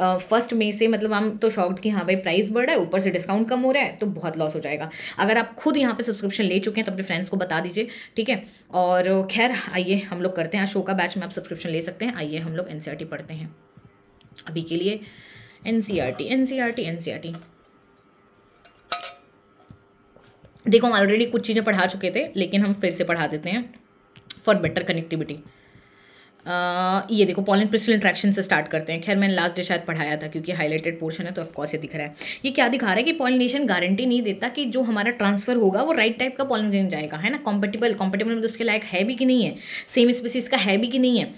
first May से मतलब हम तो शॉक्ड कि हाँ भाई प्राइस बढ़ रहा है ऊपर से डिस्काउंट कम हो रहा है तो बहुत लॉस हो जाएगा अगर आप खुद यहाँ पे सब्सक्रिप्शन ले चुके हैं तो अपने फ्रेंड्स को बता दीजिए ठीक है और खैर आइए हम लोग करते हैं शो का बैच में आप सब्सक्रिप्शन ले सकते हैं आइए हम लोग एन e पढ़ते हैं अभी के लिए N C R T N C R T N C R T देखो हम ऑलरेडी कुछ चीज़ें पढ़ा चुके थे लेकिन हम फिर से पढ़ा देते हैं फॉर बेटर कनेक्टिविटी आ, ये देखो पॉलिन क्रिस्टल इंट्रैक्शन से स्टार्ट करते हैं खैर मैंने लास्ट डे शायद पढ़ाया था क्योंकि हाईलाइटेड पोर्शन है तो ऑफकोर्स ये दिख रहा है ये क्या दिखा रहा है कि पॉलिनेशन गारंटी नहीं देता कि जो हमारा ट्रांसफर होगा वो राइट टाइप का पॉलिनेशन जाएगा है ना कॉम्पेटेबल कॉम्पेटेबल तो उसके लायक है भी कि नहीं है सेम स्पीसीज का है भी कि नहीं है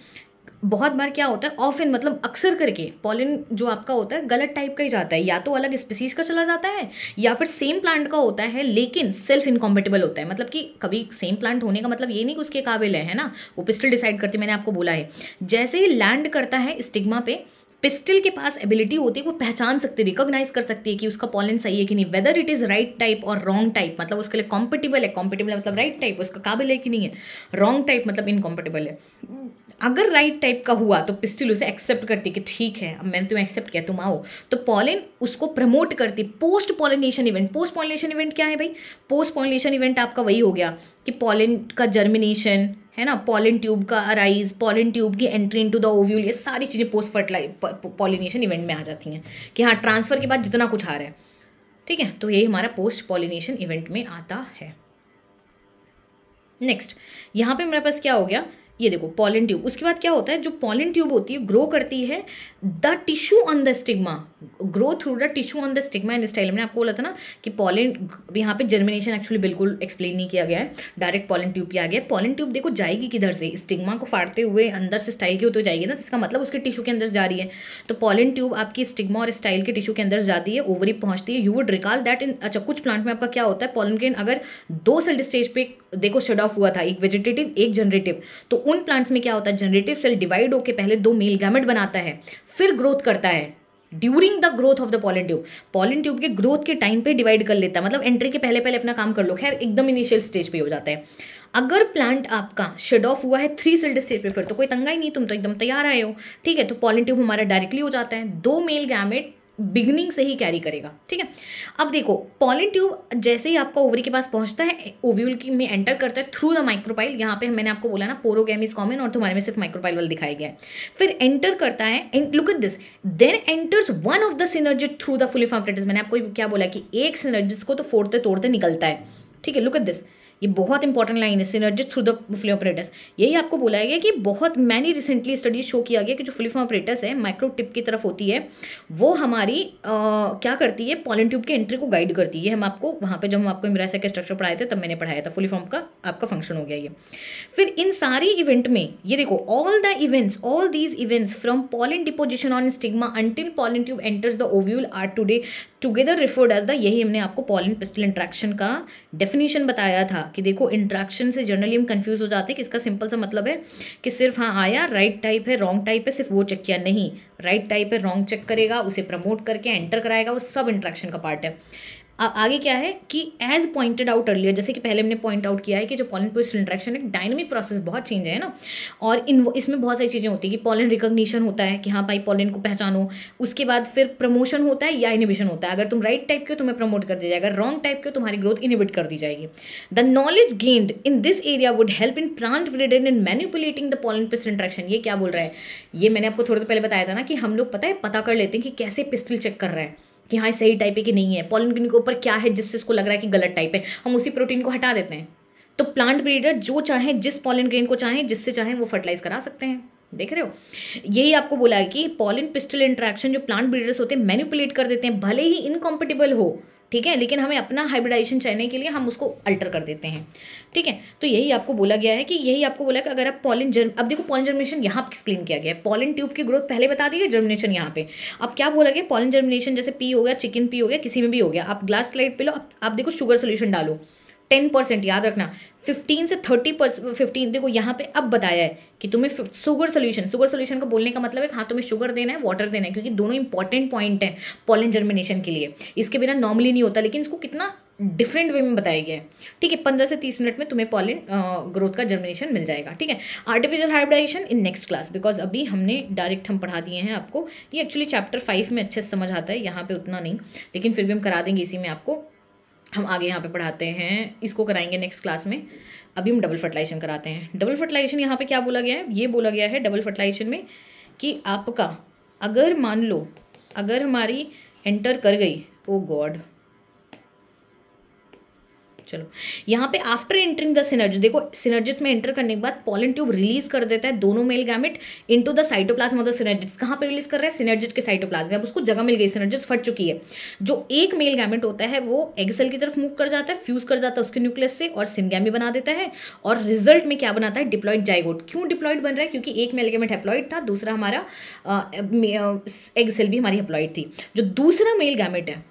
बहुत बार क्या होता है ऑफिन मतलब अक्सर करके पॉलिन जो आपका होता है गलत टाइप का ही जाता है या तो अलग स्पीसीज का चला जाता है या फिर सेम प्लांट का होता है लेकिन सेल्फ इनकॉम्पेटेबल होता है मतलब कि कभी सेम प्लांट होने का मतलब ये नहीं कि उसके काबिल है, है ना वो पिस्टल डिसाइड करती मैंने आपको बोला है जैसे ही लैंड करता है स्टिग्मा पे पिस्टल के पास एबिलिटी होती है वो पहचान सकती है रिकोगनाइज कर सकती है कि उसका पॉलिन सही है कि नहीं whether it is right type और रॉन्ग टाइप मतलब उसके लिए कॉम्पेटेबल है कॉम्पेटेबल मतलब राइट टाइप उसका काबिल है कि नहीं है रॉन्ग टाइप मतलब इनकॉम्पेटेबल है अगर राइट टाइप का हुआ तो पिस्टिल उसे एक्सेप्ट करती कि ठीक है अब मैंने तुम्हें एक्सेप्ट किया तुम आओ तो पॉलिन उसको प्रमोट करती post pollination event post pollination event क्या है भाई पोस्ट पॉलिनेशन इवेंट आपका वही हो गया कि पॉलिन का जर्मिनेशन है ना पॉलिन ट्यूब का अराइज पॉलिन ट्यूब की एंट्री इनटू द ओव्यूल ये सारी चीज़ें पोस्ट फर्टिला पॉलिनेशन इवेंट में आ जाती हैं कि हाँ ट्रांसफ़र के बाद जितना कुछ आ रहा है ठीक है तो यही हमारा पोस्ट पॉलिनेशन इवेंट में आता है नेक्स्ट यहाँ पे मेरे पास क्या हो गया ये देखो पॉलन ट्यूब उसके बाद क्या होता है जो पॉलन ट्यूब होती है ग्रो करती है the tissue on the stigma grow through the tissue on the stigma in style मैंने आपको बोला था ना कि पॉलन यहाँ पे जर्मिनेशन एक्चुअली बिल्कुल एक्सप्लेन नहीं किया गया है डायरेक्ट पॉलन ट्यूब किया गया पॉलन ट्यूब देखो जाएगी किधर से स्टिग्मा को फाड़ते हुए अंदर से स्टाइल की होते तो जाएगी ना इसका मतलब उसके टिश्यू के अंदर जा रही है तो पॉलन ट्यूब आपकी स्टिग्मा और स्टाइल के टिश्यू के अंदर जाती है ओवरी पहुंचती है you would recall that in अच्छा कुछ प्लांट में आपका क्या होता है पॉलन ग्रेन अगर दो सेल्ड स्टेज पे देखो शेड ऑफ हुआ था एक वेजिटेटिव एक जनरेटिव तो उन प्लांट्स में क्या होता है जनरेटिव सेल डिवाइड होकर पहले दो मेल गैमेट बनाता है फिर ग्रोथ करता है during the growth of the pollen tube pollen tube के ग्रोथ के टाइम पे डिवाइड कर लेता है मतलब एंट्री के पहले पहले अपना काम कर लो खैर एकदम इनिशियल स्टेज पे हो जाता है अगर प्लांट आपका शेड ऑफ हुआ है थ्री सेल्ड स्टेज पे फिर तो कोई तंगा ही नहीं तुम तो एकदम तैयार आए हो ठीक है तो पॉलन ट्यूब हमारा डायरेक्टली हो जाता है दो मेल गैमेट बिगनिंग से ही कैरी करेगा ठीक है अब देखो पॉलिन ट्यूब जैसे ही आपका ओवरी के पास पहुंचता है ओव्यूल की में एंटर करता है थ्रू द माइक्रोपाइल यहाँ पे मैंने आपको बोला ना पोरोगेम इज कॉमन और तुम्हारे में सिर्फ माइक्रोपाइल वाल दिखाया गया है फिर एंटर करता है and look at this then enters one of the synergid through the filiform मैंने आपको क्या बोला कि एक सिनर्जिस को तो फोड़ते तोड़ते निकलता है ठीक है लुक एट दिस ये बहुत इंपॉर्टेंट लाइन है सिनर्जिस थ्रू द फुली ऑपरेटर्स यही आपको बोला गया कि बहुत मैनी रिसेंटली स्टडीज शो किया गया कि जो फ्लिफॉर्म ऑपरेटर्स है माइक्रो टिप की तरफ होती है वो हमारी आ, क्या करती है पॉलन ट्यूब के एंट्री को गाइड करती है हम आपको वहाँ पे जब हम आपको इमरासा के स्ट्रक्चर पढ़ाए थे तब मैंने पढ़ाया था फॉर्म का आपका फंक्शन हो गया ये फिर इन सारी इवेंट में ये देखो all the events all these events from pollen deposition on stigma until pollen tube enters the ovule are today together referred as the यही हमने आपको पॉलिन पिस्टल इंट्रैक्शन का डेफिनेशन बताया था कि देखो इंट्रैक्शन से जनरली हम कंफ्यूज हो जाते हैं कि इसका सिंपल सा मतलब है कि सिर्फ हाँ आया राइट टाइप है रॉन्ग टाइप है सिर्फ वो चेक किया नहीं राइट टाइप है रॉन्ग चेक करेगा उसे प्रमोट करके एंटर कराएगा वो सब इंट्रैक्शन का पार्ट है आगे क्या है कि एज पॉइंटेड आउट अर्लियर जैसे कि पहले हमने पॉइंट आउट किया है कि जो पॉलन पोस्ट इंट्रैक्शन एक डायनेमिक प्रोसेस बहुत चेंज है ना और इन इसमें बहुत सारी चीज़ें होती है कि पॉलन रिकग्निशन होता है कि हाँ भाई पॉलन को पहचानो उसके बाद फिर प्रमोशन होता है या इनिबिशन होता है अगर तुम राइट टाइप के हो तुम्हें प्रमोट कर दिया जाएगा रॉन्ग टाइप के तुम्हारी ग्रोथ इनिबिट कर दी जाएगी the knowledge gained in this area would help in plant breeder in manipulating the pollen pistil interaction ये क्या बोल रहा है ये मैंने आपको थोड़ा तो पहले बताया था ना कि हम लोग पता है पता कर लेते हैं कि कैसे पिस्टल चेक कर रहा है कि हाँ सही टाइप है कि नहीं है पॉलन ग्रीन के ऊपर क्या है जिससे उसको लग रहा है कि गलत टाइप है हम उसी प्रोटीन को हटा देते हैं तो प्लांट ब्रीडर जो चाहे जिस पॉलन ग्रेन को चाहे जिससे चाहे वो फर्टिलाइज करा सकते हैं देख रहे हो यही आपको बोला है कि पॉलिन पिस्टल इंट्रैक्शन जो प्लांट ब्रीडर्स होते हैं मैनिपुलेट कर देते हैं भले ही इनकॉम्पिटेबल हो ठीक है लेकिन हमें अपना हाइब्रिडाइजेशन चाहने के लिए हम उसको अल्टर कर देते हैं ठीक है तो यही आपको बोला गया है कि यही आपको बोला कि अगर आप पॉलिन जर्म अब देखो पॉलिन जर्मिनेशन यहाँ एक्सप्लेन किया गया है पॉलिन ट्यूब की ग्रोथ पहले बता दी गई जर्मिनेशन यहाँ पे अब क्या बोला गया पॉलिन जर्मिनेशन जैसे पी हो गया चिकन पी हो गया किसी में भी हो गया आप ग्लास स्लाइड पे लो आप, आप देखो शुगर सोल्यूशन डालो टेन परसेंट याद रखना फिफ्टीन से थर्टी परसेंट फिफ्टीन देखो यहाँ पे अब बताया है कि तुम्हें शुगर सोल्यूशन शुगर सोल्यूशन का बोलने का मतलब है हाँ तुम्हें शुगर देना है वाटर देना है क्योंकि दोनों इंपॉर्टेंट पॉइंट हैं पॉलन जर्मिनेशन के लिए इसके बिना नॉर्मली नहीं होता लेकिन इसको कितना डिफरेंट वे में बताया गया है ठीक है पंद्रह से तीस मिनट में तुम्हें पॉलिन ग्रोथ का जर्मिनेशन मिल जाएगा ठीक है artificial hybridization in next class because अभी हमने डायरेक्ट हम पढ़ा दिए हैं आपको ये एक्चुअली चैप्टर फाइव में अच्छे से समझ आता है यहाँ पे उतना नहीं लेकिन फिर भी हम करा देंगे इसी में आपको हम आगे यहाँ पे पढ़ाते हैं इसको कराएंगे नेक्स्ट क्लास में अभी हम डबल फर्टिलाइजेशन कराते हैं डबल फर्टिलाइजेशन यहाँ पे क्या बोला गया है ये बोला गया है डबल फर्टिलाइजेशन में कि आपका अगर मान लो अगर हमारी एंटर कर गई ओ oh गॉड चलो यहाँ पे आफ्टर एंटरिंग द सिनर्ज देखो सिनर्जिस में एंटर करने के बाद पॉलन ट्यूब रिलीज कर देता है दोनों male gamete into the cytoplasm of the synergids कहाँ पे रिलीज कर रहा है सिनर्जिट के साइटोप्लाज्म अब उसको जगह मिल गई सिनर्जिस फट चुकी है जो एक मेल गैमेट होता है वो एग्सेल की तरफ मूव कर जाता है फ्यूज कर जाता है उसके न्यूक्लियस से और सिनगैमी बना देता है और रिजल्ट में क्या बनाता है डिप्लॉइड जाइगोट क्यों डिप्लॉइड बन रहा है क्योंकि एक मेल गैमेट हेप्लॉइड था दूसरा हमारा एग्सेल भी हमारी हेप्लॉइड थी जो दूसरा मेल गैमेट है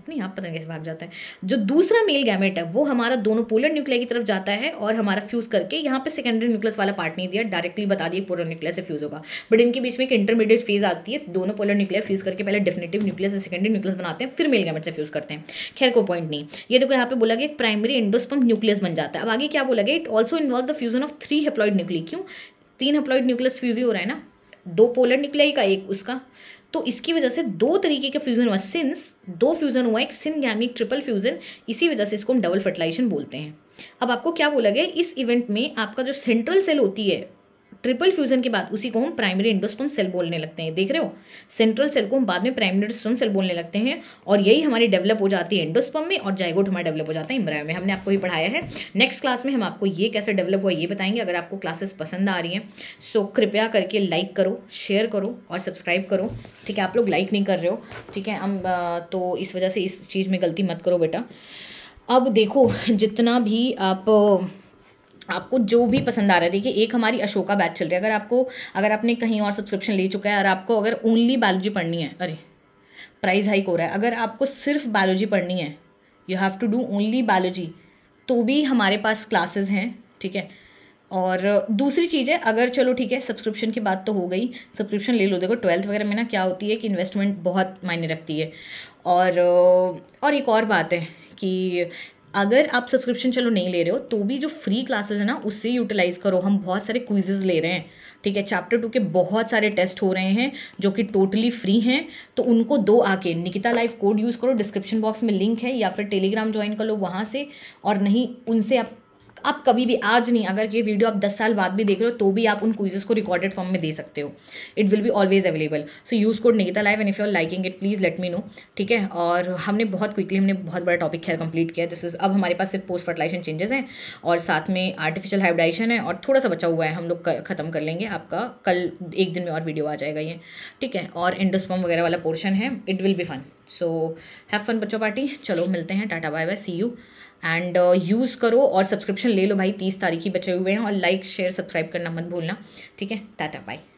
अपने आप पता कैसे भाग जाता है जो दूसरा मेल गैमेट है वो हमारा दोनों पोलर न्यूक्लिया की तरफ जाता है और हमारा फ्यूज़ करके यहाँ पे सेकेंडरी न्यूक्लियस वाला पार्ट नहीं दिया डायरेक्टली बता दिए पोलर न्यूक्लियस से फ्यूज़ होगा बट इनके बीच में एक इंटरमीडिएट फेज आती है दोनों पोलर न्यूक्लियर फ्यूज़ करके पहले डेफिनेटिव न्यूक्लियस से सेकेंडरी न्यूक्लियस बनाते हैं फिर मेल गैमेट से फ्यूज़ करते हैं खैर को पॉइंट नहीं ये देखो यहाँ पे बोला गया प्राइमरी इंडोस्पम न्यूक्लियस बन जाता है अब आगे क्या बोला गया it also involve the fusion of three haploid nuclear क्यों तीन हेप्लॉइड न्यूक्लियस फ्यूज ही हो रहा है ना दो पोलर निकले का एक उसका तो इसकी वजह से दो तरीके का फ्यूज़न हुआ सिंस दो फ्यूज़न हुआ एक सिन गैमिक ट्रिपल फ्यूज़न इसी वजह से इसको हम डबल फर्टिलाइजेशन बोलते हैं अब आपको क्या बोला गया इस इवेंट में आपका जो सेंट्रल सेल होती है ट्रिपल फ्यूजन के बाद उसी को हम प्राइमरी इंडोस्पम सेल बोलने लगते हैं देख रहे हो सेंट्रल सेल को हम बाद में प्राइमरी इंडोस्पम सेल बोलने लगते हैं और यही हमारी डेवलप हो जाती है इंडोस्पम में और जायगोट हमारा डेवलप हो जाता है इम्ब्रायो में हमने आपको ये पढ़ाया है नेक्स्ट क्लास में हम आपको ये कैसे डेवलप हुआ ये बताएंगे अगर आपको क्लासेस पसंद आ रही हैं सो कृपया करके लाइक करो शेयर करो और सब्सक्राइब करो ठीक है आप लोग लाइक नहीं कर रहे हो ठीक है हम तो इस वजह से इस चीज़ में गलती मत करो बेटा अब देखो जितना भी आप आपको जो भी पसंद आ रहा है देखिए एक हमारी अशोका बैच चल रही है अगर आपको अगर आपने कहीं और सब्सक्रिप्शन ले चुका है और आपको अगर ओनली बायोलॉजी पढ़नी है अरे प्राइस हाइक हो रहा है अगर आपको सिर्फ बायोलॉजी पढ़नी है you have to do only biology तो भी हमारे पास क्लासेस हैं ठीक है और दूसरी चीज़ है अगर चलो ठीक है सब्सक्रिप्शन की बात तो हो गई सब्सक्रिप्शन ले लो देखो ट्वेल्थ वगैरह में ना क्या होती है कि इन्वेस्टमेंट बहुत मायने रखती है और और एक और बात है कि अगर आप सब्सक्रिप्शन चलो नहीं ले रहे हो तो भी जो फ्री क्लासेस है ना उससे यूटिलाइज़ करो हम बहुत सारे क्विजेज़ ले रहे हैं ठीक है चैप्टर टू के बहुत सारे टेस्ट हो रहे हैं जो कि टोटली फ्री हैं तो उनको दो आके निकिता लाइव कोड यूज़ करो डिस्क्रिप्शन बॉक्स में लिंक है या फिर टेलीग्राम ज्वाइन कर लो वहाँ से और नहीं उनसे आप आप कभी भी आज नहीं अगर ये वीडियो आप दस साल बाद भी देख रहे हो तो भी आप उन क्विजेस को रिकॉर्डेड फॉर्म में दे सकते हो it will be always available so use code Nikita live and if you are liking it please let me know ठीक है और हमने बहुत क्विकली हमने बहुत बड़ा टॉपिक खैर कंप्लीट किया दिस इज अब हमारे पास सिर्फ पोस्ट फर्टिलाइजेशन चेंजेस हैं और साथ में आर्टिफिशियल हाइब्राइशन है और थोड़ा सा बचा हुआ है हम लोग खत्म कर लेंगे आपका कल एक दिन में और वीडियो आ जाएगा ये ठीक है और इंडोस्पम वगैरह वाला पोर्शन है it will be fun so have fun बच्चों पार्टी चलो मिलते हैं tata bye bye see you and use uh, करो और सब्सक्रिप्शन ले लो भाई तीस तारीख ही बचे हुए हैं और लाइक शेयर सब्सक्राइब करना मत भूलना ठीक है टाटा बाय